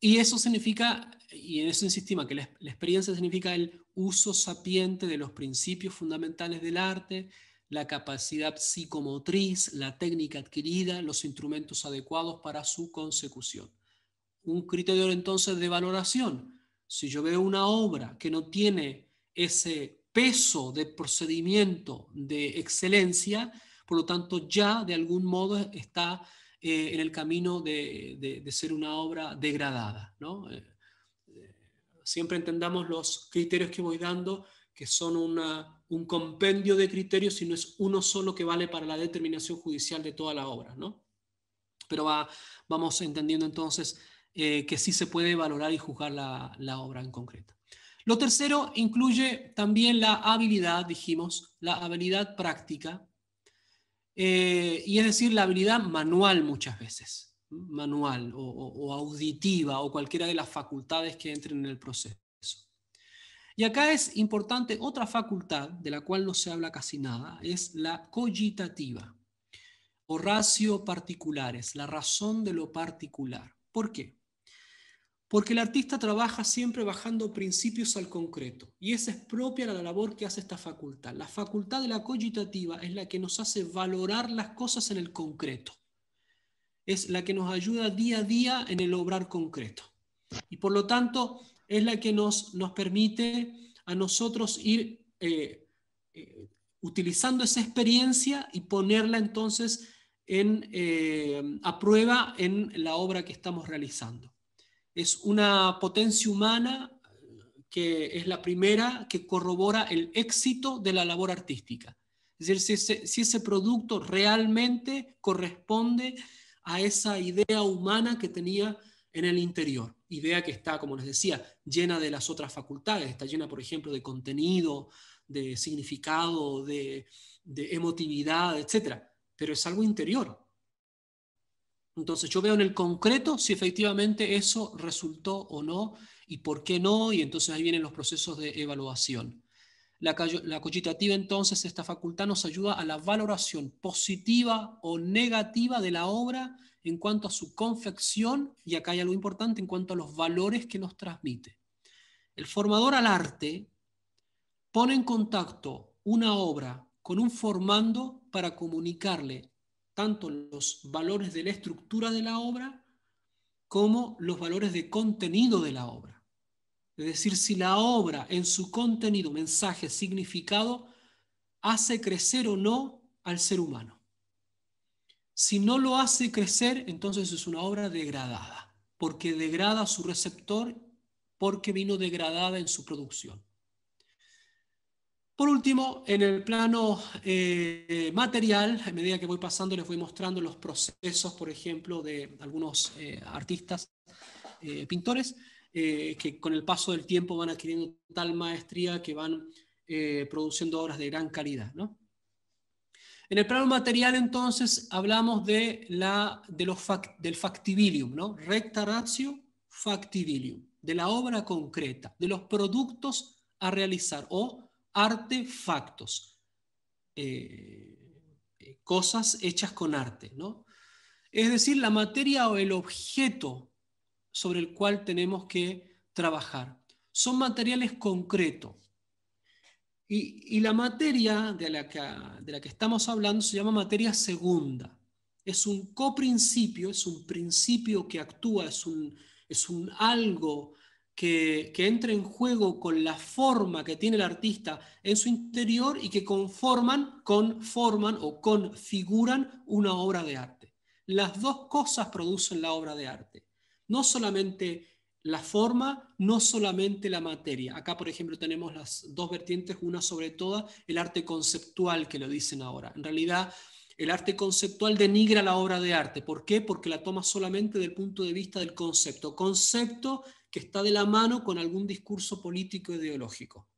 y eso significa, y en eso insistimos, que la, experiencia significa el uso sapiente de los principios fundamentales del arte, la capacidad psicomotriz, la técnica adquirida, los instrumentos adecuados para su consecución. Un criterio entonces de valoración. Si yo veo una obra que no tiene ese peso de procedimiento de excelencia, por lo tanto ya de algún modo está eh, en el camino de, ser una obra degradada. ¿no? Eh, eh, siempre entendamos los criterios que voy dando que son un compendio de criterios y no es uno solo que vale para la determinación judicial de toda la obra. ¿no? Pero vamos entendiendo entonces que sí se puede valorar y juzgar la, la obra en concreto. Lo tercero incluye también la habilidad, dijimos, la habilidad práctica eh, y es decir, la habilidad manual muchas veces, manual o, o, auditiva o cualquiera de las facultades que entren en el proceso. Y acá es importante otra facultad de la cual no se habla casi nada, es la cogitativa o ratio particulares, la razón de lo particular. ¿Por qué? Porque el artista trabaja siempre bajando principios al concreto, y esa es propia la labor que hace esta facultad. La facultad de la cogitativa es la que nos hace valorar las cosas en el concreto, es la que nos ayuda día a día en el obrar concreto. Y por lo tanto, es la que nos, nos permite a nosotros ir eh, eh, utilizando esa experiencia y ponerla entonces eh, a prueba en la obra que estamos realizando es una potencia humana que es la primera que corrobora el éxito de la labor artística. Es decir, si ese, producto realmente corresponde a esa idea humana que tenía en el interior. Idea que está, como les decía, llena de las otras facultades, está llena, por ejemplo, de contenido, de significado, de, de emotividad, etc. Pero es algo interior, entonces yo veo en el concreto si efectivamente eso resultó o no y por qué no, y entonces ahí vienen los procesos de evaluación. La, la cogitativa entonces, esta facultad nos ayuda a la valoración positiva o negativa de la obra en cuanto a su confección, y acá hay algo importante en cuanto a los valores que nos transmite. El formador al arte pone en contacto una obra con un formando para comunicarle tanto los valores de la estructura de la obra como los valores de contenido de la obra. Es decir, si la obra en su contenido, mensaje, significado, hace crecer o no al ser humano. Si no lo hace crecer, entonces es una obra degradada, porque degrada a su receptor porque vino degradada en su producción. Por último, en el plano eh, material, a medida que voy pasando, les voy mostrando los procesos, por ejemplo, de algunos eh, artistas, eh, pintores, que con el paso del tiempo van adquiriendo tal maestría que van produciendo obras de gran calidad. ¿no? En el plano material, entonces, hablamos de la, de los del factibilium, ¿no? recta ratio factibilium, de la obra concreta, de los productos a realizar o artefactos, eh, eh, cosas hechas con arte, ¿no? Es decir, la materia o el objeto sobre el cual tenemos que trabajar. Son materiales concretos. Y, la materia de la, que, estamos hablando se llama materia segunda. Es un coprincipio, es un principio que actúa, es un, es un algo que, que entra en juego con la forma que tiene el artista en su interior y que conforman, conforman o configuran una obra de arte. Las dos cosas producen la obra de arte. No solamente la forma, no solamente la materia. Acá, por ejemplo, tenemos las dos vertientes, una sobre toda el arte conceptual que lo dicen ahora. En realidad, el arte conceptual denigra la obra de arte. ¿Por qué? Porque la toma solamente del punto de vista del concepto. Concepto que está de la mano con algún discurso político ideológico.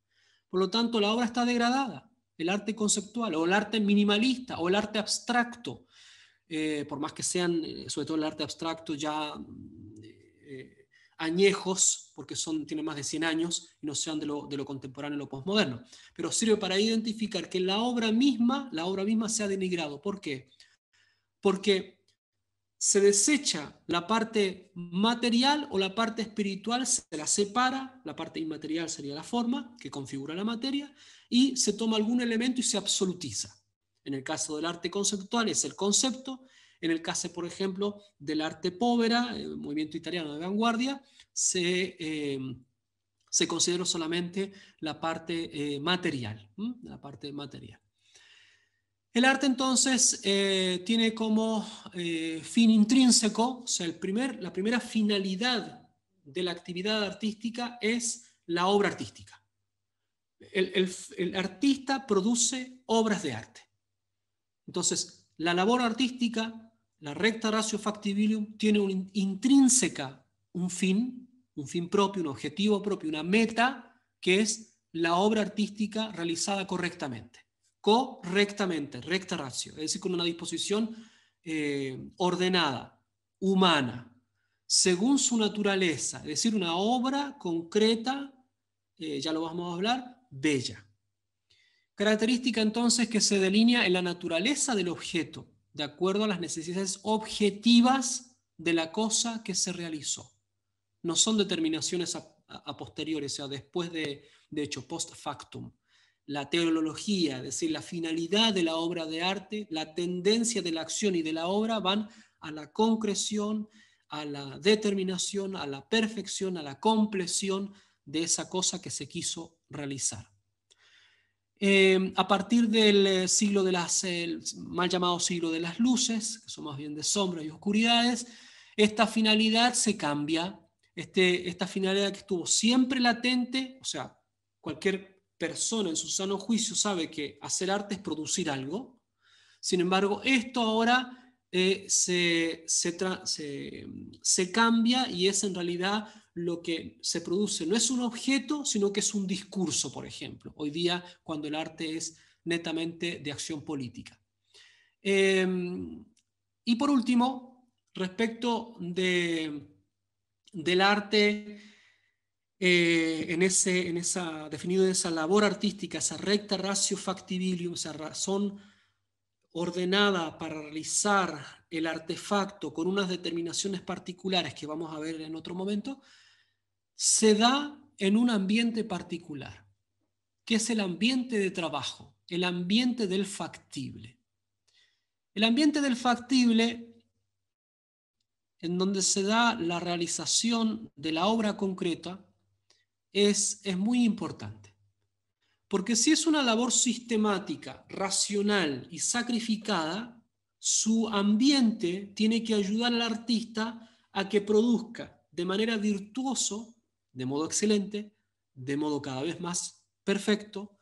Por lo tanto, la obra está degradada, el arte conceptual, o el arte minimalista, o el arte abstracto, eh, por más que sean, eh, sobre todo el arte abstracto, ya mm, eh, añejos, porque son, tienen más de 100 años, y no sean de lo, contemporáneo y lo posmoderno. Pero sirve para identificar que la obra misma, la obra misma se ha denigrado. ¿Por qué? Porque se desecha la parte material o la parte espiritual, se la separa, la parte inmaterial sería la forma que configura la materia, y se toma algún elemento y se absolutiza. En el caso del arte conceptual es el concepto, en el caso, por ejemplo, del arte povera, el movimiento italiano de vanguardia, se, em, consideró solamente la parte eh, material, la parte material. El arte entonces eh, tiene como eh, fin intrínseco, o sea, el primer, la primera finalidad de la actividad artística es la obra artística. El, artista produce obras de arte. Entonces, la labor artística, la recta ratio factibilium, tiene un intrínseca, un fin, un fin propio, un objetivo propio, una meta, que es la obra artística realizada correctamente correctamente, recta ratio, es decir, con una disposición eh, ordenada, humana, según su naturaleza, es decir, una obra concreta, eh, ya lo vamos a hablar, bella. Característica entonces que se delinea en la naturaleza del objeto, de acuerdo a las necesidades objetivas de la cosa que se realizó. No son determinaciones a, posteriores, o sea, después de, de hecho, post factum la teología es decir, la finalidad de la obra de arte, la tendencia de la acción y de la obra van a la concreción, a la determinación, a la perfección, a la compleción de esa cosa que se quiso realizar. Em, a partir del eh, siglo de las, mal llamado siglo de las luces, que son más bien de sombras y oscuridades, esta finalidad se cambia, este, esta finalidad que estuvo siempre latente, o sea, cualquier persona en su sano juicio sabe que hacer arte es producir algo. Sin embargo, esto ahora eh, se, se, cambia y es en realidad lo que se produce. No es un objeto, sino que es un discurso, por ejemplo. Hoy día, cuando el arte es netamente de acción política. Em, y por último, respecto de, del arte eh, en, en esa, definido en esa labor artística, esa recta ratio factibilium, esa razón ordenada para realizar el artefacto con unas determinaciones particulares que vamos a ver en otro momento, se da en un ambiente particular, que es el ambiente de trabajo, el ambiente del factible. El ambiente del factible, en donde se da la realización de la obra concreta, es, muy importante. Porque si es una labor sistemática, racional y sacrificada, su ambiente tiene que ayudar al artista a que produzca de manera virtuoso, de modo excelente, de modo cada vez más perfecto,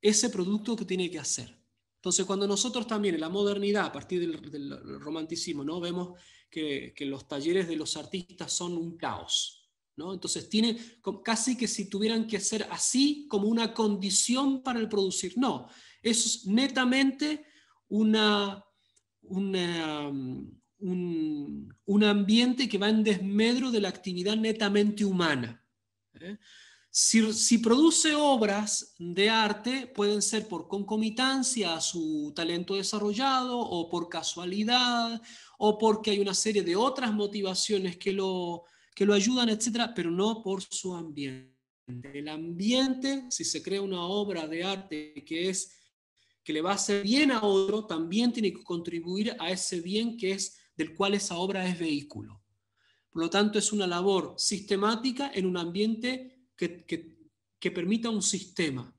ese producto que tiene que hacer. Entonces, cuando nosotros también en la modernidad, a partir del, romanticismo, ¿no? vemos que los talleres de los artistas son un caos, entonces tiene casi que si tuvieran que ser así como una condición para el producir. No, es netamente una, um, un, ambiente que va en desmedro de la actividad netamente humana. ¿eh? Si, si, produce obras de arte, pueden ser por concomitancia a su talento desarrollado o por casualidad o porque hay una serie de otras motivaciones que lo, que lo ayudan, etcétera, pero no por su ambiente. El ambiente, si se crea una obra de arte que es que le va a hacer bien a otro, también tiene que contribuir a ese bien que es del cual esa obra es vehículo. Por lo tanto, es una labor sistemática en un ambiente que, permita un sistema.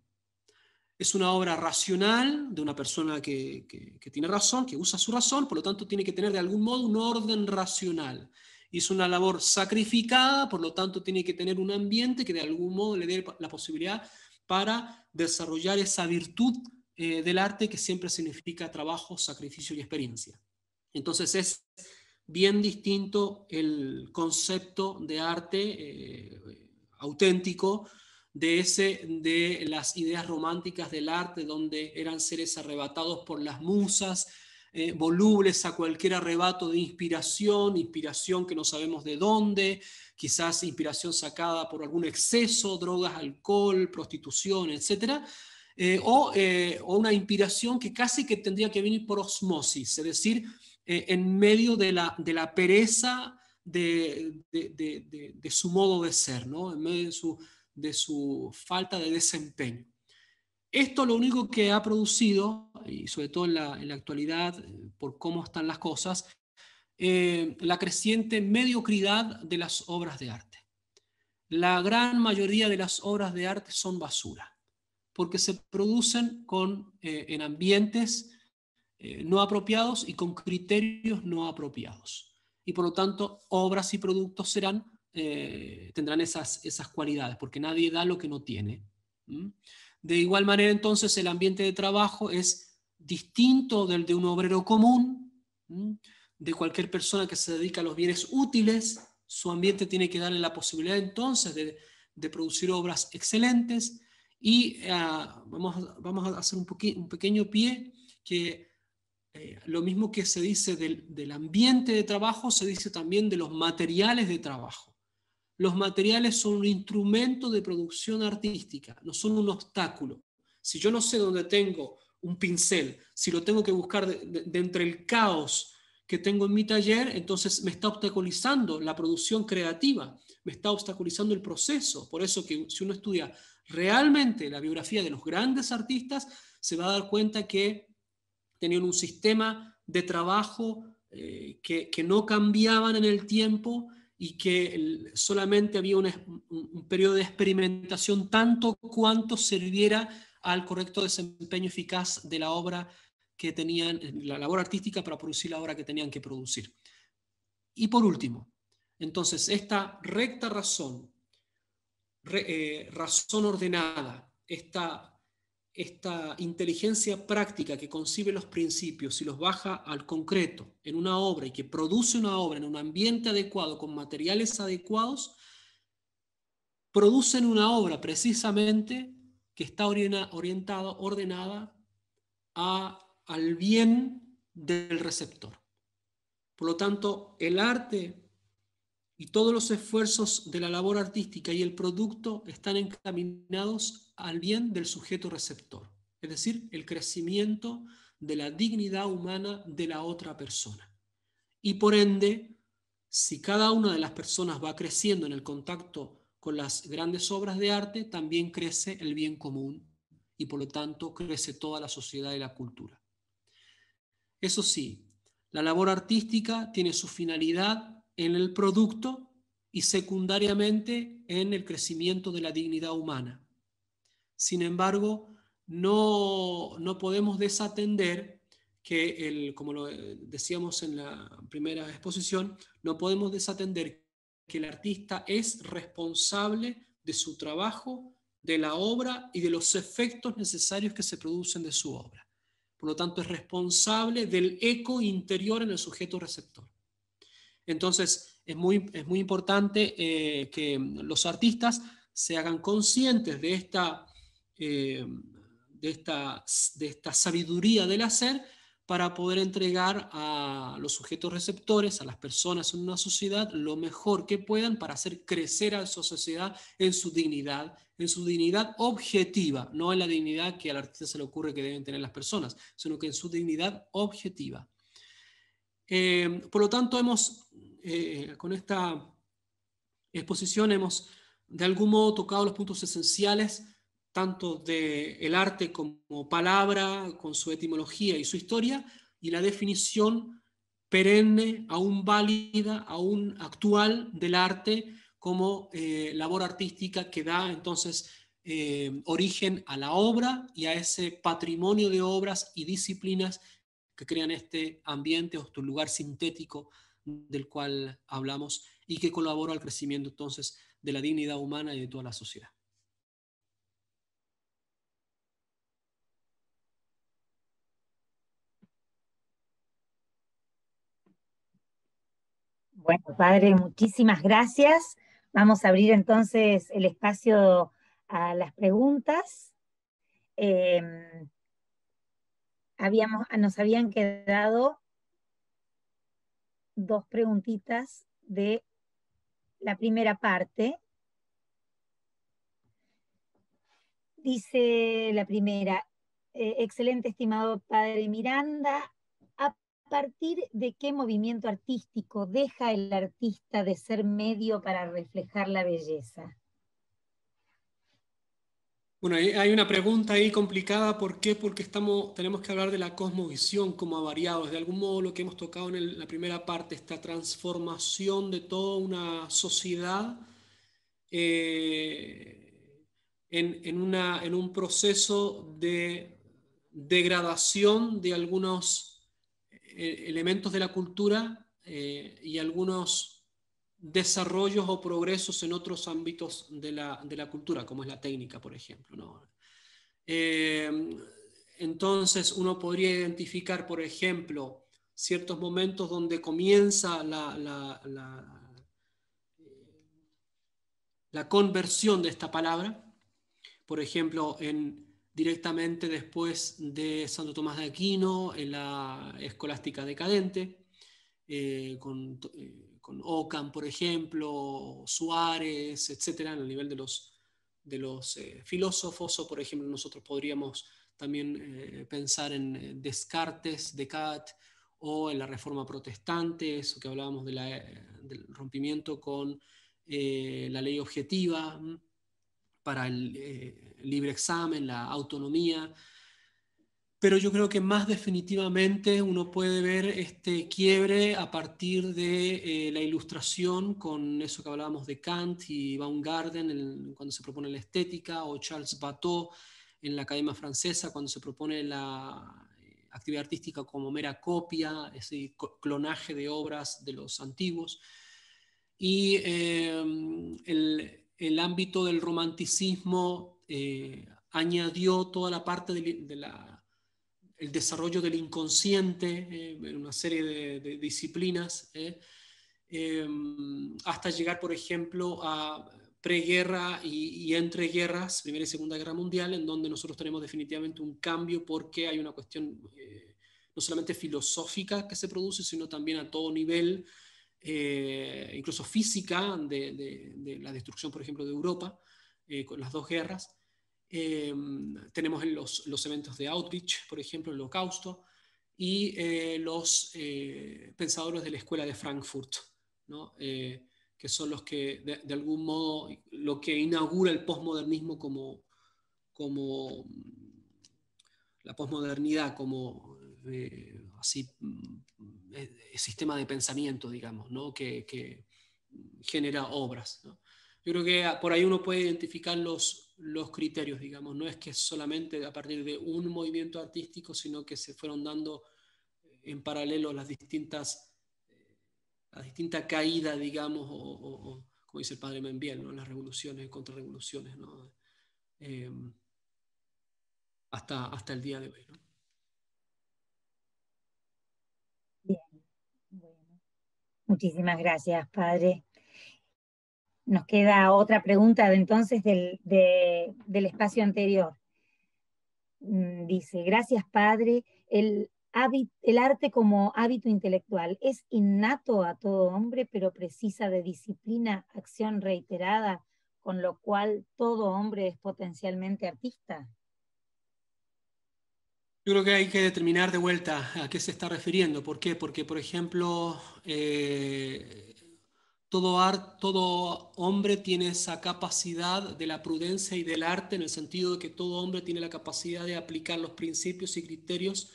Es una obra racional de una persona que, tiene razón, que usa su razón, por lo tanto tiene que tener de algún modo un orden racional hizo una labor sacrificada, por lo tanto tiene que tener un ambiente que de algún modo le dé la posibilidad para desarrollar esa virtud eh, del arte que siempre significa trabajo, sacrificio y experiencia. Entonces es bien distinto el concepto de arte eh, auténtico de, ese, de las ideas románticas del arte, donde eran seres arrebatados por las musas, eh, volubles a cualquier arrebato de inspiración, inspiración que no sabemos de dónde, quizás inspiración sacada por algún exceso, drogas, alcohol, prostitución, etc. Eh, eh, o, una inspiración que casi que tendría que venir por osmosis, es decir, en medio de la, de la pereza de, su modo de ser, ¿no? en medio su, de su falta de desempeño. Esto lo único que ha producido, y sobre todo en la, actualidad, eh, por cómo están las cosas, eh, la creciente mediocridad de las obras de arte. La gran mayoría de las obras de arte son basura, porque se producen con, eh, en ambientes no apropiados y con criterios no apropiados. Y por lo tanto, obras y productos serán, tendrán esas, esas cualidades, porque nadie da lo que no tiene. De igual manera, entonces, el ambiente de trabajo es distinto del de un obrero común, de cualquier persona que se dedica a los bienes útiles. Su ambiente tiene que darle la posibilidad entonces de, producir obras excelentes. Y ah, vamos, a hacer un, pequeño pie que eh, lo mismo que se dice del ambiente de trabajo, se dice también de los materiales de trabajo los materiales son un instrumento de producción artística, no son un obstáculo. Si yo no sé dónde tengo un pincel, si lo tengo que buscar de, del entre el caos que tengo en mi taller, entonces me está obstaculizando la producción creativa, me está obstaculizando el proceso. Por eso que si uno estudia realmente la biografía de los grandes artistas, se va a dar cuenta que tenían un sistema de trabajo eh, que, que no cambiaban en el tiempo, y que solamente había un, periodo de experimentación tanto cuanto sirviera al correcto desempeño eficaz de la obra que tenían, la labor artística para producir la obra que tenían que producir. Y por último, entonces, esta recta razón, eh, razón ordenada, esta esta inteligencia práctica que concibe los principios y los baja al concreto en una obra y que produce una obra en un ambiente adecuado, con materiales adecuados, producen una obra precisamente que está orientada, ordenada a, al bien del receptor. Por lo tanto, el arte y todos los esfuerzos de la labor artística y el producto están encaminados al bien del sujeto receptor, es decir, el crecimiento de la dignidad humana de la otra persona. Y por ende, si cada una de las personas va creciendo en el contacto con las grandes obras de arte, también crece el bien común y por lo tanto crece toda la sociedad y la cultura. Eso sí, la labor artística tiene su finalidad en el producto y secundariamente en el crecimiento de la dignidad humana. Sin embargo, no, no podemos desatender que, el, como lo eh, decíamos en la primera exposición, no podemos desatender que el artista es responsable de su trabajo, de la obra y de los efectos necesarios que se producen de su obra. Por lo tanto, es responsable del eco interior en el sujeto receptor. Entonces, es muy, importante eh, que los artistas se hagan conscientes de esta, eh, de, esta, de esta sabiduría del hacer para poder entregar a los sujetos receptores, a las personas en una sociedad, lo mejor que puedan para hacer crecer a su sociedad en su dignidad, en su dignidad objetiva, no en la dignidad que al artista se le ocurre que deben tener las personas, sino que en su dignidad objetiva. Eh, por lo tanto, hemos, eh, con esta exposición hemos de algún modo tocado los puntos esenciales tanto del el arte como palabra, con su etimología y su historia, y la definición perenne, aún válida, aún actual del arte como eh, labor artística que da entonces origen a la obra y a ese patrimonio de obras y disciplinas que crean este ambiente o este lugar sintético del cual hablamos y que colabora al crecimiento entonces de la dignidad humana y de toda la sociedad. Bueno, padre, muchísimas gracias. Vamos a abrir entonces el espacio a las preguntas. Em, habíamos, ah, nos habían quedado dos preguntitas de la primera parte. Dice la primera, eh, excelente estimado padre Miranda, ¿a partir de qué movimiento artístico deja el artista de ser medio para reflejar la belleza? Bueno, hay una pregunta ahí complicada. ¿Por qué? Porque estamos, tenemos que hablar de la cosmovisión como ha variado. De algún modo lo que hemos tocado en la primera parte, esta transformación de toda una sociedad eh, en, un proceso de degradación de algunos eh, elementos de la cultura eh, y algunos desarrollos o progresos en otros ámbitos de la, cultura, como es la técnica, por ejemplo. Eh, entonces, uno podría identificar, por ejemplo, ciertos momentos donde comienza la, la, conversión de esta palabra, por ejemplo, en, directamente después de Santo Tomás de Aquino, en la escolástica decadente, eh, con, eh, con Ockham, por ejemplo, Suárez, etcétera, a nivel de los, eh, filósofos, o por ejemplo, nosotros podríamos también eh, pensar en eh, Descartes, Descartes, o en la reforma protestante, eso que hablábamos del rompimiento con la ley objetiva mm, para el libre examen, la autonomía pero yo creo que más definitivamente uno puede ver este quiebre a partir de eh, la ilustración con eso que hablábamos de Kant y Baumgarten cuando se propone la estética o Charles Bateau en la Academia Francesa cuando se propone la eh, actividad artística como mera copia, ese clonaje de obras de los antiguos. Y em, el, ámbito del romanticismo eh, añadió toda la parte de la el desarrollo del inconsciente eh, en una serie de, disciplinas, eh, em, hasta llegar, por ejemplo, a preguerra y, y guerras Primera y Segunda Guerra Mundial, en donde nosotros tenemos definitivamente un cambio porque hay una cuestión eh, no solamente filosófica que se produce, sino también a todo nivel, incluso física, de, la destrucción, por ejemplo, de Europa, con las dos guerras. Em, tenemos los, eventos de Outreach, por ejemplo, el Holocausto, y eh, los eh, pensadores de la Escuela de Frankfurt, eh, que son los que, de, algún modo, lo que inaugura el posmodernismo como, como la posmodernidad, como así, mm, sistema de pensamiento, digamos, que, genera obras. Yo creo que ah, por ahí uno puede identificar los, los criterios, digamos, no es que solamente a partir de un movimiento artístico, sino que se fueron dando eh, en paralelo las distintas, eh, la distinta caída, digamos, o, como dice el padre Membiel, las revoluciones, contrarrevoluciones, ¿no? Eh, hasta, hasta el día de hoy. Bien, Muchísimas gracias, padre nos queda otra pregunta de entonces del, espacio anterior. Mm, dice, gracias padre, el, el arte como hábito intelectual es innato a todo hombre, pero precisa de disciplina, acción reiterada, con lo cual todo hombre es potencialmente artista. Yo creo que hay que determinar de vuelta a qué se está refiriendo. ¿Por qué? Porque, por ejemplo, eh, todo, todo hombre tiene esa capacidad de la prudencia y del arte, en el sentido de que todo hombre tiene la capacidad de aplicar los principios y criterios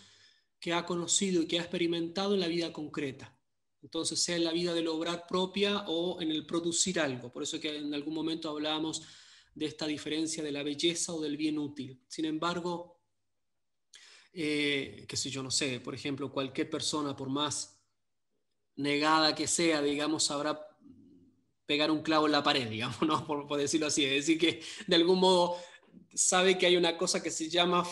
que ha conocido y que ha experimentado en la vida concreta. Entonces, sea en la vida de lograr propia o en el producir algo. Por eso que en algún momento hablábamos de esta diferencia de la belleza o del bien útil. Sin embargo, eh, que si yo no sé, por ejemplo, cualquier persona, por más negada que sea, digamos, habrá pegar un clavo en la pared, digamos, ¿no? por, decirlo así. Es decir, que de algún modo sabe que hay una cosa que se llama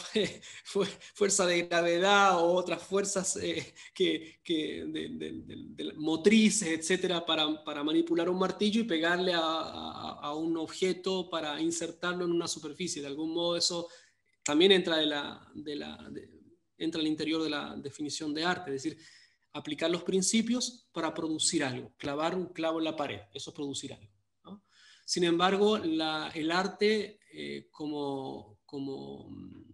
fuerza de gravedad o otras fuerzas eh, que, que de, motrices, etcétera, para, para, manipular un martillo y pegarle a, a, un objeto para insertarlo en una superficie. De algún modo, eso también entra, de la, la entra al interior de la definición de arte. Es decir, aplicar los principios para producir algo, clavar un clavo en la pared, eso es producir algo. Sin embargo, el arte eh, como, como mm,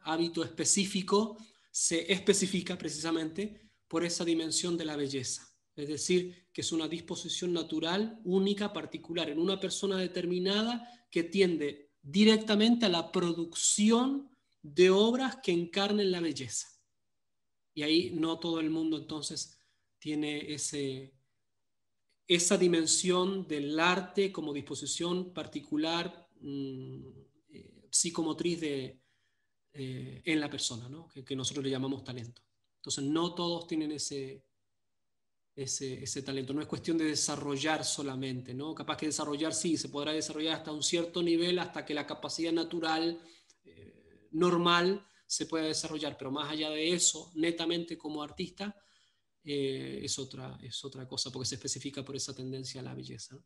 hábito específico se especifica precisamente por esa dimensión de la belleza, es decir, que es una disposición natural, única, particular, en una persona determinada que tiende directamente a la producción de obras que encarnen la belleza. Y ahí no todo el mundo entonces tiene ese, esa dimensión del arte como disposición particular mm, eh, psicomotriz de, eh, en la persona, ¿no? que, nosotros le llamamos talento. Entonces no todos tienen ese, ese, talento. No es cuestión de desarrollar solamente, ¿no? Capaz que desarrollar sí, se podrá desarrollar hasta un cierto nivel, hasta que la capacidad natural, eh, normal, se puede desarrollar, pero más allá de eso, netamente como artista, eh, es, otra, es otra cosa, porque se especifica por esa tendencia a la belleza.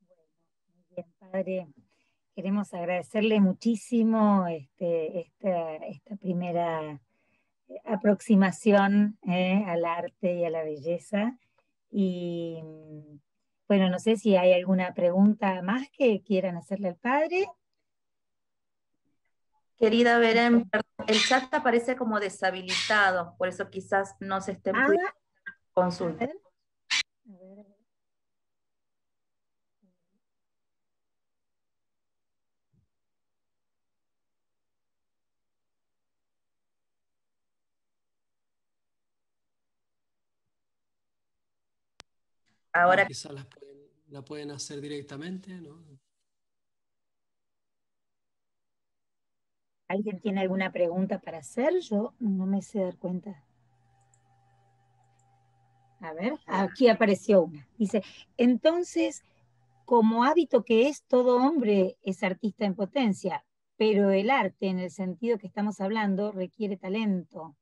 Bueno, muy bien, padre. Queremos agradecerle muchísimo este, esta, primera eh, aproximación eh, al arte y a la belleza. Y mm, bueno, no sé si hay alguna pregunta más que quieran hacerle al padre. Querida Beren, el chat aparece como deshabilitado, por eso quizás no se esté ah, Ah, Quizás la pueden hacer directamente, ¿no? ¿Alguien tiene alguna pregunta para hacer? Yo no me sé dar cuenta. A ver, aquí apareció una. Dice, entonces, como hábito que es, todo hombre es artista en potencia, pero el arte, en el sentido que estamos hablando, requiere talento.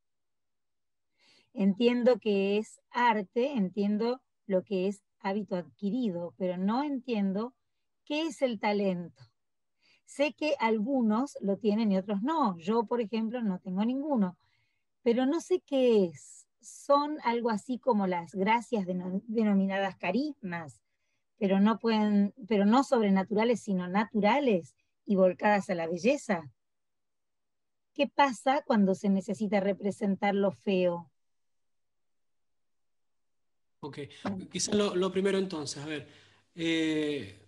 Entiendo que es arte, entiendo lo que es hábito adquirido, pero no entiendo qué es el talento. Sé que algunos lo tienen y otros no. Yo, por ejemplo, no tengo ninguno, pero no sé qué es. Son algo así como las gracias denominadas carismas, pero no pueden, pero no sobrenaturales, sino naturales y volcadas a la belleza. ¿Qué pasa cuando se necesita representar lo feo? Ok, quizás lo, primero entonces, a ver, eh,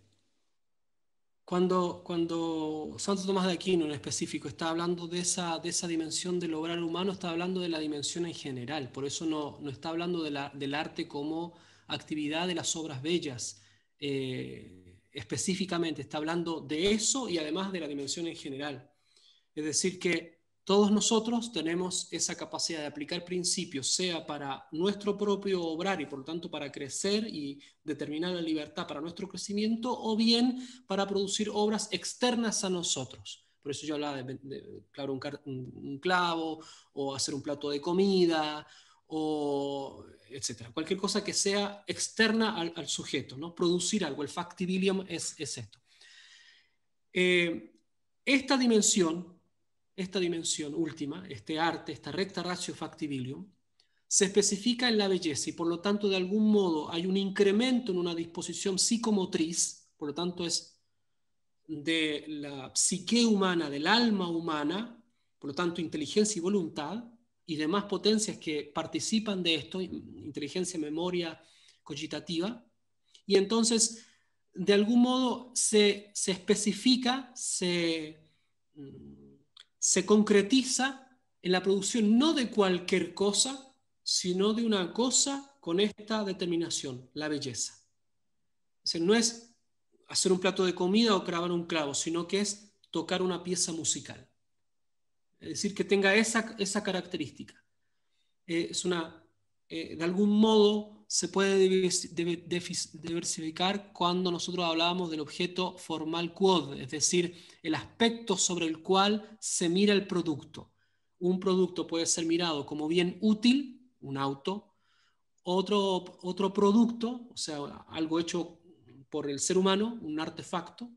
cuando, cuando Santo Tomás de Aquino en específico está hablando de esa, de esa dimensión del obrar humano, está hablando de la dimensión en general, por eso no, no está hablando de la, del arte como actividad de las obras bellas eh, específicamente, está hablando de eso y además de la dimensión en general. Es decir, que todos nosotros tenemos esa capacidad de aplicar principios, sea para nuestro propio obrar y por lo tanto para crecer y determinar la libertad para nuestro crecimiento, o bien para producir obras externas a nosotros. Por eso yo hablaba de, un, clavo o hacer un plato de comida o etcétera. Cualquier cosa que sea externa al, sujeto, ¿no? Producir algo. El factibilium es, esto. Eh, esta dimensión esta dimensión última, este arte, esta recta ratio factibilium, se especifica en la belleza y por lo tanto de algún modo hay un incremento en una disposición psicomotriz, por lo tanto es de la psique humana, del alma humana, por lo tanto inteligencia y voluntad, y demás potencias que participan de esto, inteligencia, memoria cogitativa, y entonces de algún modo se, se especifica, se mm, se concretiza en la producción no de cualquier cosa, sino de una cosa con esta determinación, la belleza. Es no es hacer un plato de comida o clavar un clavo, sino que es tocar una pieza musical. Es decir, que tenga esa, característica. Eh, es una, eh, de algún modo, se puede diversificar cuando nosotros hablábamos del objeto formal quod, es decir, el aspecto sobre el cual se mira el producto. Un producto puede ser mirado como bien útil, un auto, otro, otro producto, o sea, algo hecho por el ser humano, un artefacto,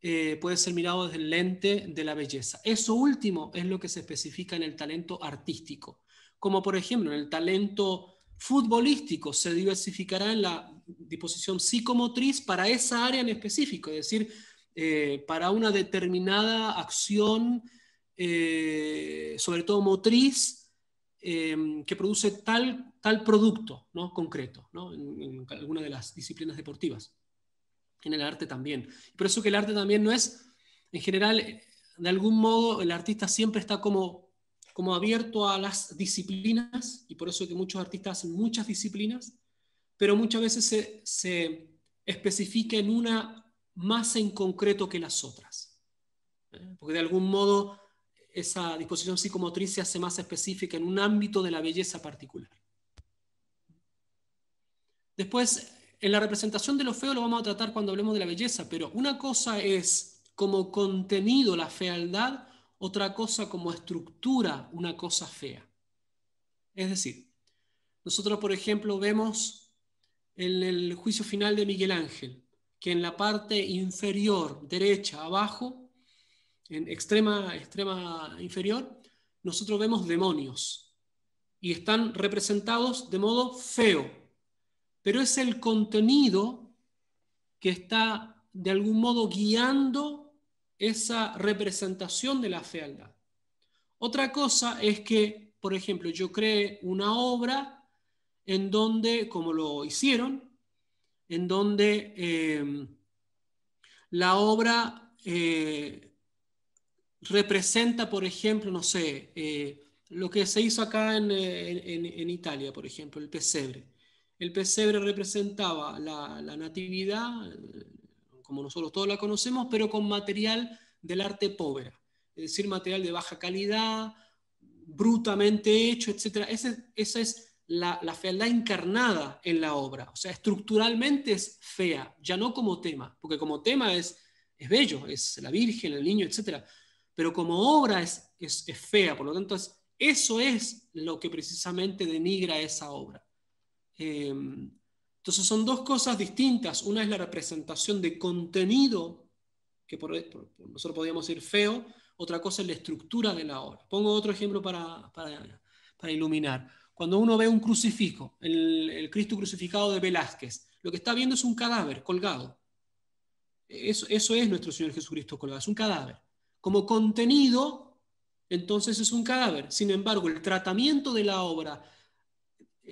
eh, puede ser mirado desde el lente de la belleza. Eso último es lo que se especifica en el talento artístico, como por ejemplo en el talento futbolístico se diversificará en la disposición psicomotriz para esa área en específico, es decir, eh, para una determinada acción, eh, sobre todo motriz, em, que produce tal, tal producto ¿no? concreto ¿no? En, en, alguna de las disciplinas deportivas, en el arte también. Por eso que el arte también no es, en general, de algún modo el artista siempre está como como abierto a las disciplinas, y por eso es que muchos artistas hacen muchas disciplinas, pero muchas veces se, especifica en una más en concreto que las otras. Eh. Porque de algún modo esa disposición psicomotriz se hace más específica en un ámbito de la belleza particular. Después, en la representación de lo feo lo vamos a tratar cuando hablemos de la belleza, pero una cosa es como contenido la fealdad otra cosa como estructura una cosa fea. Es decir, nosotros, por ejemplo, vemos en el juicio final de Miguel Ángel, que en la parte inferior, derecha, abajo, en extrema, extrema inferior, nosotros vemos demonios y están representados de modo feo, pero es el contenido que está de algún modo guiando esa representación de la fealdad. Otra cosa es que, por ejemplo, yo creé una obra en donde, como lo hicieron, en donde eh, la obra eh, representa, por ejemplo, no sé, eh, lo que se hizo acá en, Italia, por ejemplo, el pesebre. El pesebre representaba la, la natividad, como nosotros todos la conocemos, pero con material del arte pobre, es decir, material de baja calidad, brutamente hecho, etc. esa es la, la fealdad encarnada en la obra, o sea, estructuralmente es fea, ya no como tema, porque como tema es, es bello, es la Virgen, el niño, etc. Pero como obra es, es, fea, por lo tanto eso es lo que precisamente denigra esa obra. Eh, entonces son dos cosas distintas. Una es la representación de contenido, que por, nosotros podríamos decir feo, otra cosa es la estructura de la obra. Pongo otro ejemplo para, iluminar. Cuando uno ve un crucifijo, el, Cristo crucificado de Velázquez, lo que está viendo es un cadáver colgado. Eso, eso es nuestro Señor Jesucristo colgado, es un cadáver. Como contenido, entonces es un cadáver. Sin embargo, el tratamiento de la obra,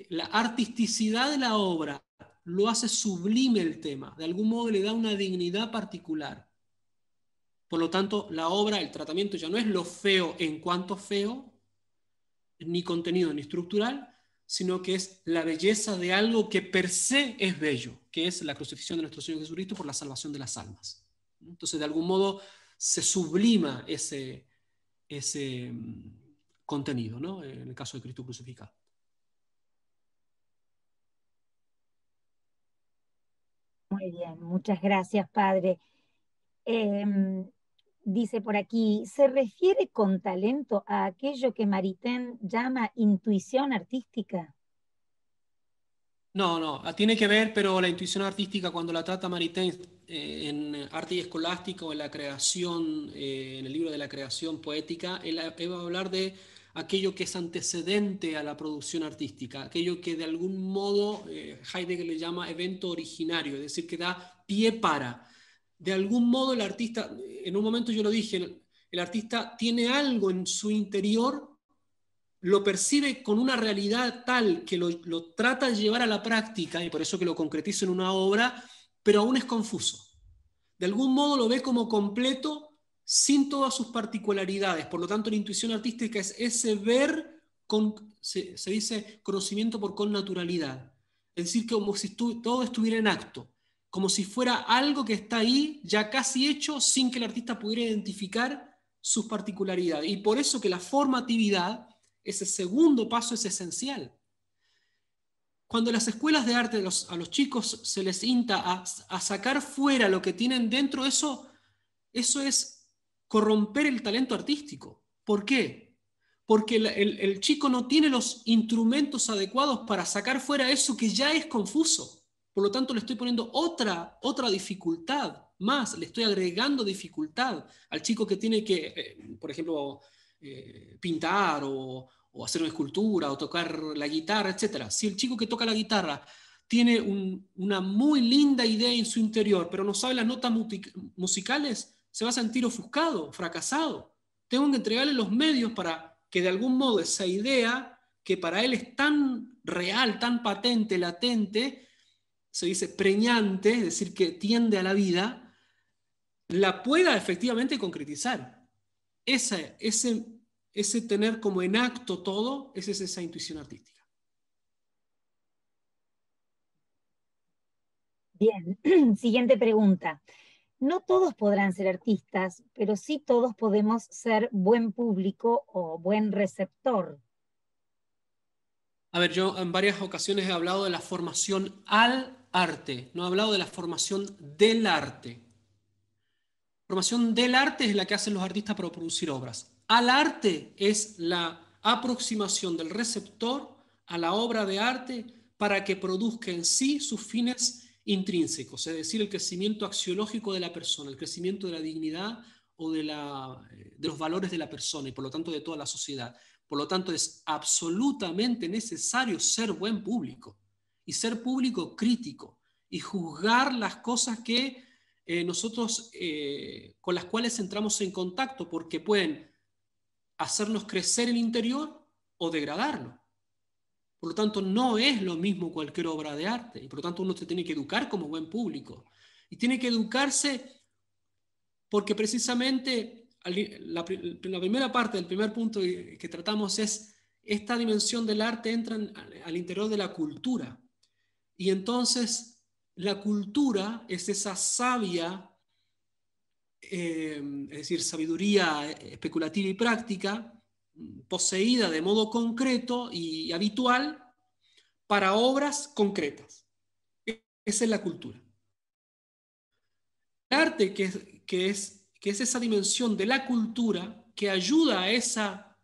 la artisticidad de la obra, lo hace sublime el tema, de algún modo le da una dignidad particular. Por lo tanto, la obra, el tratamiento ya no es lo feo en cuanto feo, ni contenido ni estructural, sino que es la belleza de algo que per se es bello, que es la crucifixión de nuestro Señor Jesucristo por la salvación de las almas. Entonces, de algún modo, se sublima ese, ese mm, contenido, ¿no? en el caso de Cristo crucificado. Muy bien, muchas gracias, padre. Em, dice por aquí, se refiere con talento a aquello que Maritain llama intuición artística. No, no, ah, tiene que ver, pero la intuición artística cuando la trata Maritain eh, en arte y Escolástico, en la creación, eh, en el libro de la creación poética, él eh, va a hablar de aquello que es antecedente a la producción artística, aquello que de algún modo eh, Heidegger le llama evento originario, es decir, que da pie para. De algún modo el artista, en un momento yo lo dije, el artista tiene algo en su interior, lo percibe con una realidad tal que lo, lo trata de llevar a la práctica, y por eso que lo concretiza en una obra, pero aún es confuso. De algún modo lo ve como completo, sin todas sus particularidades. Por lo tanto, la intuición artística es ese ver con, se, dice, conocimiento por con naturalidad. Es decir, que como si todo estuviera en acto, como si fuera algo que está ahí ya casi hecho sin que el artista pudiera identificar sus particularidades. Y por eso que la formatividad, ese segundo paso, es esencial. Cuando las escuelas de arte a los chicos se les inta a, a sacar fuera lo que tienen dentro, eso, eso es corromper el talento artístico. ¿Por qué? Porque el, chico no tiene los instrumentos adecuados para sacar fuera eso que ya es confuso. Por lo tanto, le estoy poniendo otra, otra dificultad más, le estoy agregando dificultad al chico que tiene que, eh, por ejemplo, eh, pintar o, hacer una escultura o tocar la guitarra, etc. Si el chico que toca la guitarra tiene una muy linda idea en su interior, pero no sabe las notas musicales, se va a sentir ofuscado, fracasado. Tengo que entregarle los medios para que de algún modo esa idea que para él es tan real, tan patente, latente, se dice preñante, es decir, que tiende a la vida, la pueda efectivamente concretizar. ese, ese tener como en acto todo, esa es esa intuición artística. Bien, siguiente pregunta no todos podrán ser artistas, pero sí todos podemos ser buen público o buen receptor. A ver, yo en varias ocasiones he hablado de la formación al arte, no he hablado de la formación del arte. Formación del arte es la que hacen los artistas para producir obras. Al arte es la aproximación del receptor a la obra de arte para que produzca en sí sus fines intrínseco, es decir, el crecimiento axiológico de la persona, el crecimiento de la dignidad o de, eh, de los valores de la persona y por lo tanto de toda la sociedad. Por lo tanto, es absolutamente necesario ser buen público y ser público crítico y juzgar las cosas que eh, nosotros eh, con las cuales entramos en contacto porque pueden hacernos crecer el interior o degradarlo. Por lo tanto, no es lo mismo cualquier obra de arte. Y por lo tanto, uno se tiene que educar como buen público. Y tiene que educarse porque precisamente la, primera parte el primer punto que tratamos es esta dimensión del arte entra al interior de la cultura. Y entonces la cultura es esa sabia, eh, es decir, sabiduría eh, especulativa y práctica poseída de modo concreto y habitual para obras concretas. Esa es la cultura. El arte, que es, esa dimensión de la cultura que ayuda a, esa,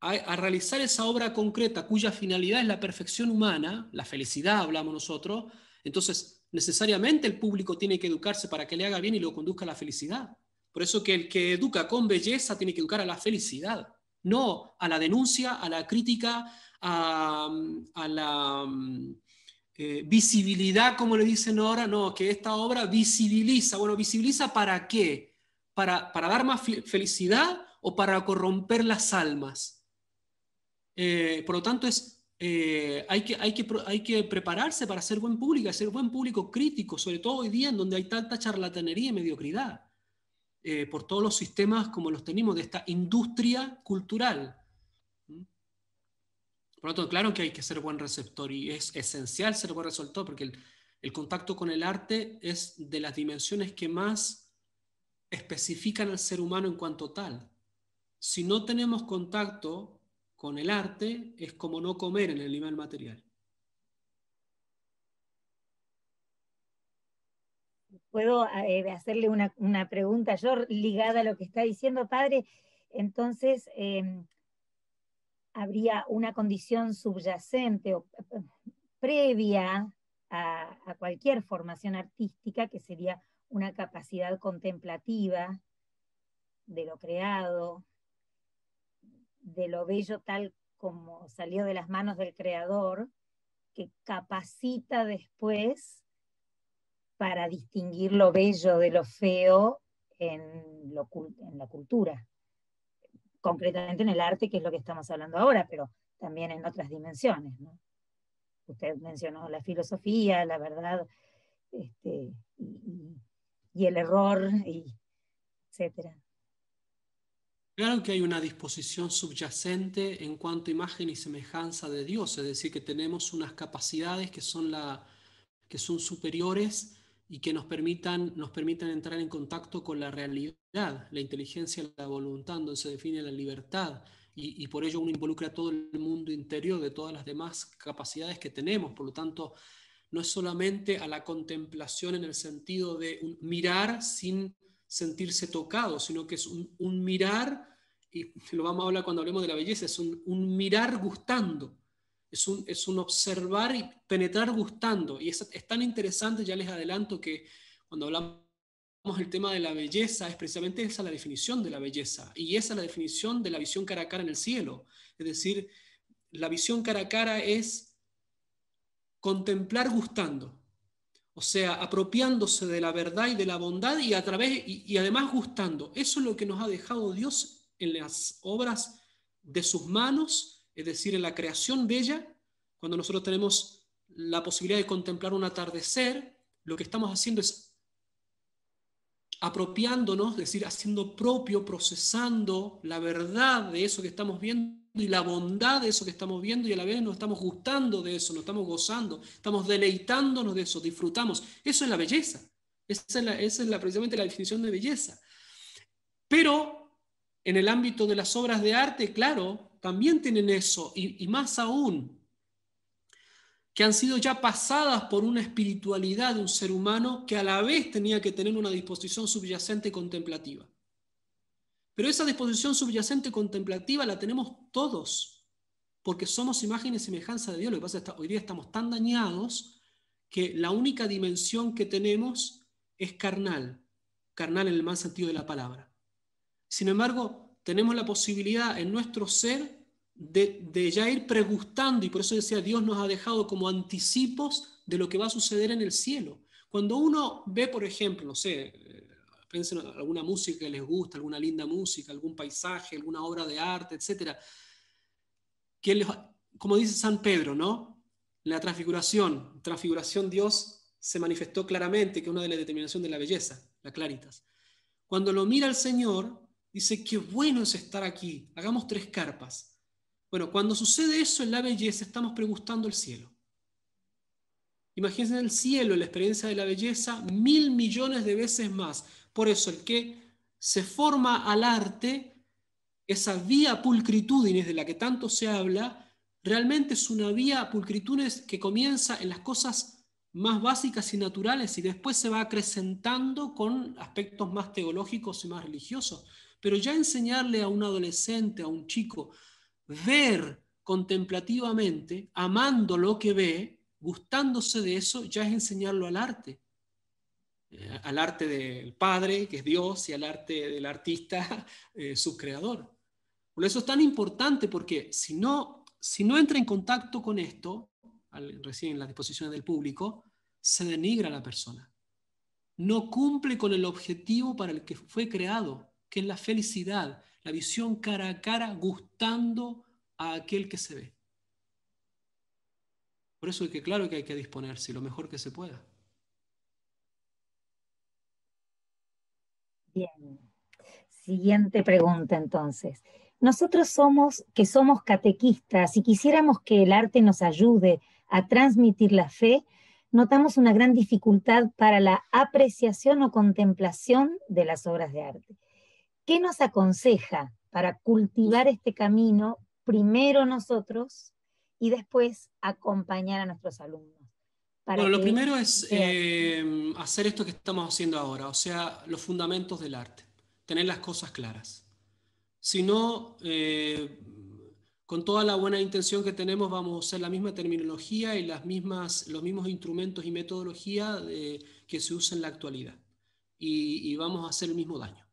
a realizar esa obra concreta cuya finalidad es la perfección humana, la felicidad, hablamos nosotros, entonces necesariamente el público tiene que educarse para que le haga bien y lo conduzca a la felicidad. Por eso que el que educa con belleza tiene que educar a la felicidad no a la denuncia, a la crítica, a, la eh, visibilidad, como le dicen ahora, no, que esta obra visibiliza. Bueno, visibiliza para qué? Para, para dar más felicidad o para corromper las almas. Eh, por lo tanto, es, eh, hay, que, hay, que, hay que prepararse para ser buen público, ser buen público crítico, sobre todo hoy día en donde hay tanta charlatanería y mediocridad. Eh, por todos los sistemas como los tenemos de esta industria cultural. ¿Mm? Por lo tanto, claro que hay que ser buen receptor y es esencial ser buen receptor porque el contacto con el arte es de las dimensiones que más especifican al ser humano en cuanto tal. Si no tenemos contacto con el arte, es como no comer en el nivel material. puedo eh, hacerle una, pregunta yo ligada a lo que está diciendo, padre. Entonces, em, habría una condición subyacente o eh, eh, previa a, cualquier formación artística que sería una capacidad contemplativa de lo creado, de lo bello tal como salió de las manos del creador, que capacita después para distinguir lo bello de lo feo en, en la cultura, concretamente en el arte, que es lo que estamos hablando ahora, pero también en otras dimensiones. Usted mencionó la filosofía, la verdad, este, y, el error, y etcétera. Claro que hay una disposición subyacente en cuanto a imagen y semejanza de Dios, es decir, que tenemos unas capacidades que son, la, que son superiores y que nos permitan, nos permitan entrar en contacto con la realidad. La inteligencia, la voluntad, donde se define la libertad, y, por ello uno involucra todo el mundo interior de todas las demás capacidades que tenemos. Por lo tanto, no es solamente a la contemplación en el sentido de mirar sin sentirse tocado, sino que es un, mirar, y lo vamos a hablar cuando hablemos de la belleza, es un, un mirar gustando es un, observar y penetrar gustando. Y es, tan interesante, ya les adelanto, que cuando hablamos el tema de la belleza, es precisamente esa la definición de la belleza. Y esa es la definición de la visión cara a cara en el cielo. Es decir, la visión cara a cara es contemplar gustando. O sea, apropiándose de la verdad y de la bondad y, a través, y además gustando. Eso es lo que nos ha dejado Dios en las obras de sus manos es decir, en la creación bella, cuando nosotros tenemos la posibilidad de contemplar un atardecer, lo que estamos haciendo es apropiándonos, es decir, haciendo propio, procesando la verdad de eso que estamos viendo y la bondad de eso que estamos viendo y a la vez nos estamos gustando de eso, nos estamos gozando, estamos deleitándonos de eso, disfrutamos. Eso es la belleza. Esa es, es precisamente la definición de belleza. Pero en el ámbito de las obras de arte, claro, también tienen eso, y, más aún, que han sido ya pasadas por una espiritualidad de un ser humano que a la vez tenía que tener una disposición subyacente contemplativa. Pero esa disposición subyacente contemplativa la tenemos todos, porque somos imágenes y semejanza de Dios. Lo que pasa es que hoy día estamos tan dañados que la única dimensión que tenemos es carnal, carnal en el mal sentido de la palabra. Sin embargo, tenemos la posibilidad en nuestro ser de, ya ir pregustando, y por eso decía, Dios nos ha dejado como anticipos de lo que va a suceder en el cielo. Cuando uno ve, por ejemplo, no sé, eh, piensen en alguna música que les gusta, alguna linda música, algún paisaje, alguna obra de arte, etcétera, que como dice San Pedro, ¿no? La transfiguración, transfiguración Dios se manifestó claramente, que es una de las determinaciones de la belleza, la claritas. Cuando lo mira el Señor, Dice, qué bueno es estar aquí, hagamos tres carpas. Bueno, cuando sucede eso en la belleza, estamos pregustando el cielo. Imagínense el cielo, la experiencia de la belleza, mil millones de veces más. Por eso el que se forma al arte, esa vía pulcritudines de la que tanto se habla, realmente es una vía pulcritudines que comienza en las cosas más básicas y naturales y después se va acrecentando con aspectos más teológicos y más religiosos. Pero ya enseñarle a un adolescente, a un chico, ver contemplativamente, amando lo que ve, gustándose de eso, ya es enseñarlo al arte. Eh, al arte del Padre, que es Dios, y al arte del artista, eh, su creador. Por eso es tan importante, porque si no, si no entra en contacto con esto, recién en las disposiciones del público, se denigra a la persona. No cumple con el objetivo para el que fue creado que es la felicidad, la visión cara a cara, gustando a aquel que se ve. Por eso es que claro que hay que disponerse lo mejor que se pueda. Bien. Siguiente pregunta entonces. Nosotros somos que somos catequistas y quisiéramos que el arte nos ayude a transmitir la fe, notamos una gran dificultad para la apreciación o contemplación de las obras de arte. ¿Qué nos aconseja para cultivar este camino primero nosotros y después acompañar a nuestros alumnos? lo primero es este eh, hacer esto que estamos haciendo ahora, o sea, los fundamentos del arte, tener las cosas claras. Si no, eh, con toda la buena intención que tenemos, vamos a usar la misma terminología y las mismas, los mismos instrumentos y metodología eh, que se usa en la actualidad. y vamos a hacer el mismo daño.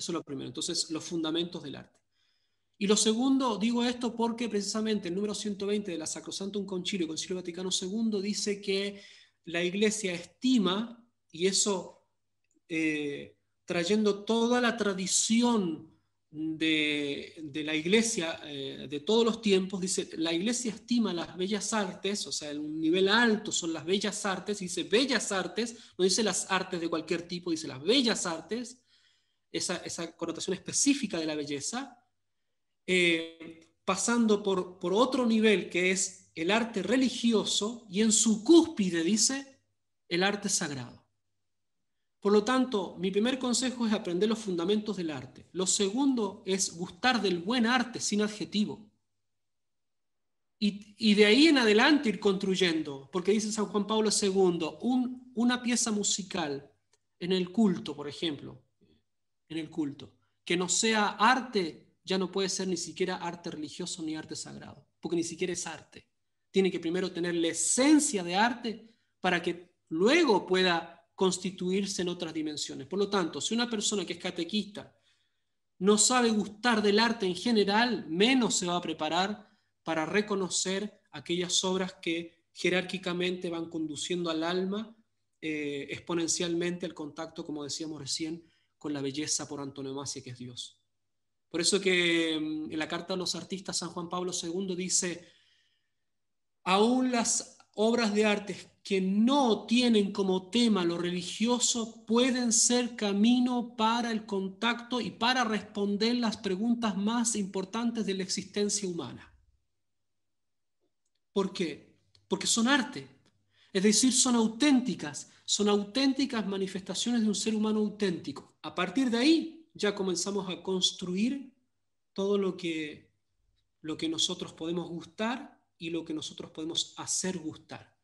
Eso es lo primero. Entonces, los fundamentos del arte. Y lo segundo, digo esto porque precisamente el número 120 de la un Concilio, Concilio Vaticano II, dice que la Iglesia estima, y eso eh, trayendo toda la tradición de, la Iglesia eh, de todos los tiempos, dice, la Iglesia estima las bellas artes, o sea, un nivel alto son las bellas artes, dice bellas artes, no dice las artes de cualquier tipo, dice las bellas artes, esa, connotación específica de la belleza, eh, pasando por, otro nivel que es el arte religioso y en su cúspide dice el arte sagrado. Por lo tanto, mi primer consejo es aprender los fundamentos del arte. Lo segundo es gustar del buen arte sin adjetivo. Y, de ahí en adelante ir construyendo, porque dice San Juan Pablo II, un, una pieza musical en el culto, por ejemplo, en el culto. Que no sea arte, ya no puede ser ni siquiera arte religioso ni arte sagrado, porque ni siquiera es arte. Tiene que primero tener la esencia de arte para que luego pueda constituirse en otras dimensiones. Por lo tanto, si una persona que es catequista no sabe gustar del arte en general, menos se va a preparar para reconocer aquellas obras que jerárquicamente van conduciendo al alma eh, exponencialmente al contacto, como decíamos recién, con la belleza por antonomasia que es Dios. Por eso que mm, en la carta a los artistas San Juan Pablo II dice, aún las obras de arte que no tienen como tema lo religioso pueden ser camino para el contacto y para responder las preguntas más importantes de la existencia humana. ¿Por qué? Porque son arte. Es decir, son auténticas, son auténticas manifestaciones de un ser humano auténtico. A partir de ahí ya comenzamos a construir todo lo que, lo que nosotros podemos gustar y lo que nosotros podemos hacer gustar.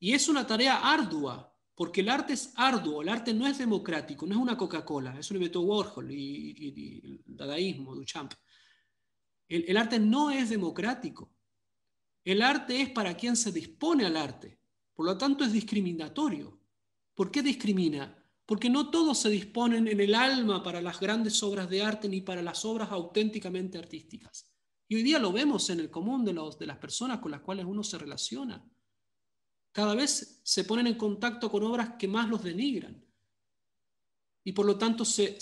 Y es una tarea ardua, porque el arte es arduo, el arte no es democrático, no es una Coca-Cola, eso lo inventó Warhol y, el dadaísmo, Duchamp. el arte no es democrático. El arte es para quien se dispone al arte. Por lo tanto, es discriminatorio. ¿Por qué discrimina? Porque no todos se disponen en el alma para las grandes obras de arte ni para las obras auténticamente artísticas. Y hoy día lo vemos en el común de, los, de las personas con las cuales uno se relaciona. Cada vez se ponen en contacto con obras que más los denigran. Y por lo tanto, se,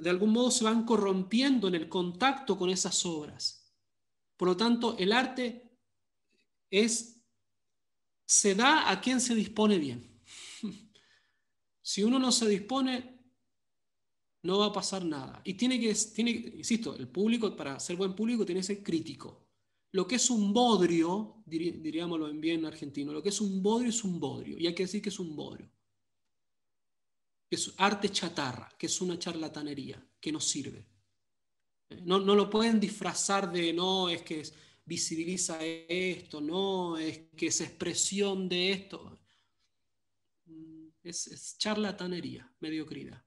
de algún modo se van corrompiendo en el contacto con esas obras. Por lo tanto, el arte es se da a quien se dispone bien. Si uno no se dispone, no va a pasar nada. Y tiene que, insisto, el público, para ser buen público, tiene que ser crítico. Lo que es un bodrio, diríamoslo en bien argentino, lo que es un bodrio es un bodrio, y hay que decir que es un bodrio. es arte chatarra, que es una charlatanería, que no sirve. Eh, no, no lo pueden disfrazar de, no, es que es, visibiliza esto, no, es que es expresión de esto. Mm, es, charlatanería, mediocridad.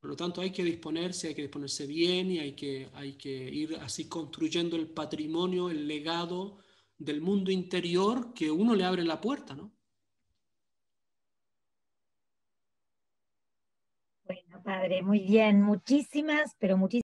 Por lo tanto, hay que disponerse, hay que disponerse bien y hay que, hay que ir así construyendo el patrimonio, el legado del mundo interior que uno le abre la puerta, ¿no? Bueno, padre, muy bien. Muchísimas, pero muchísimas.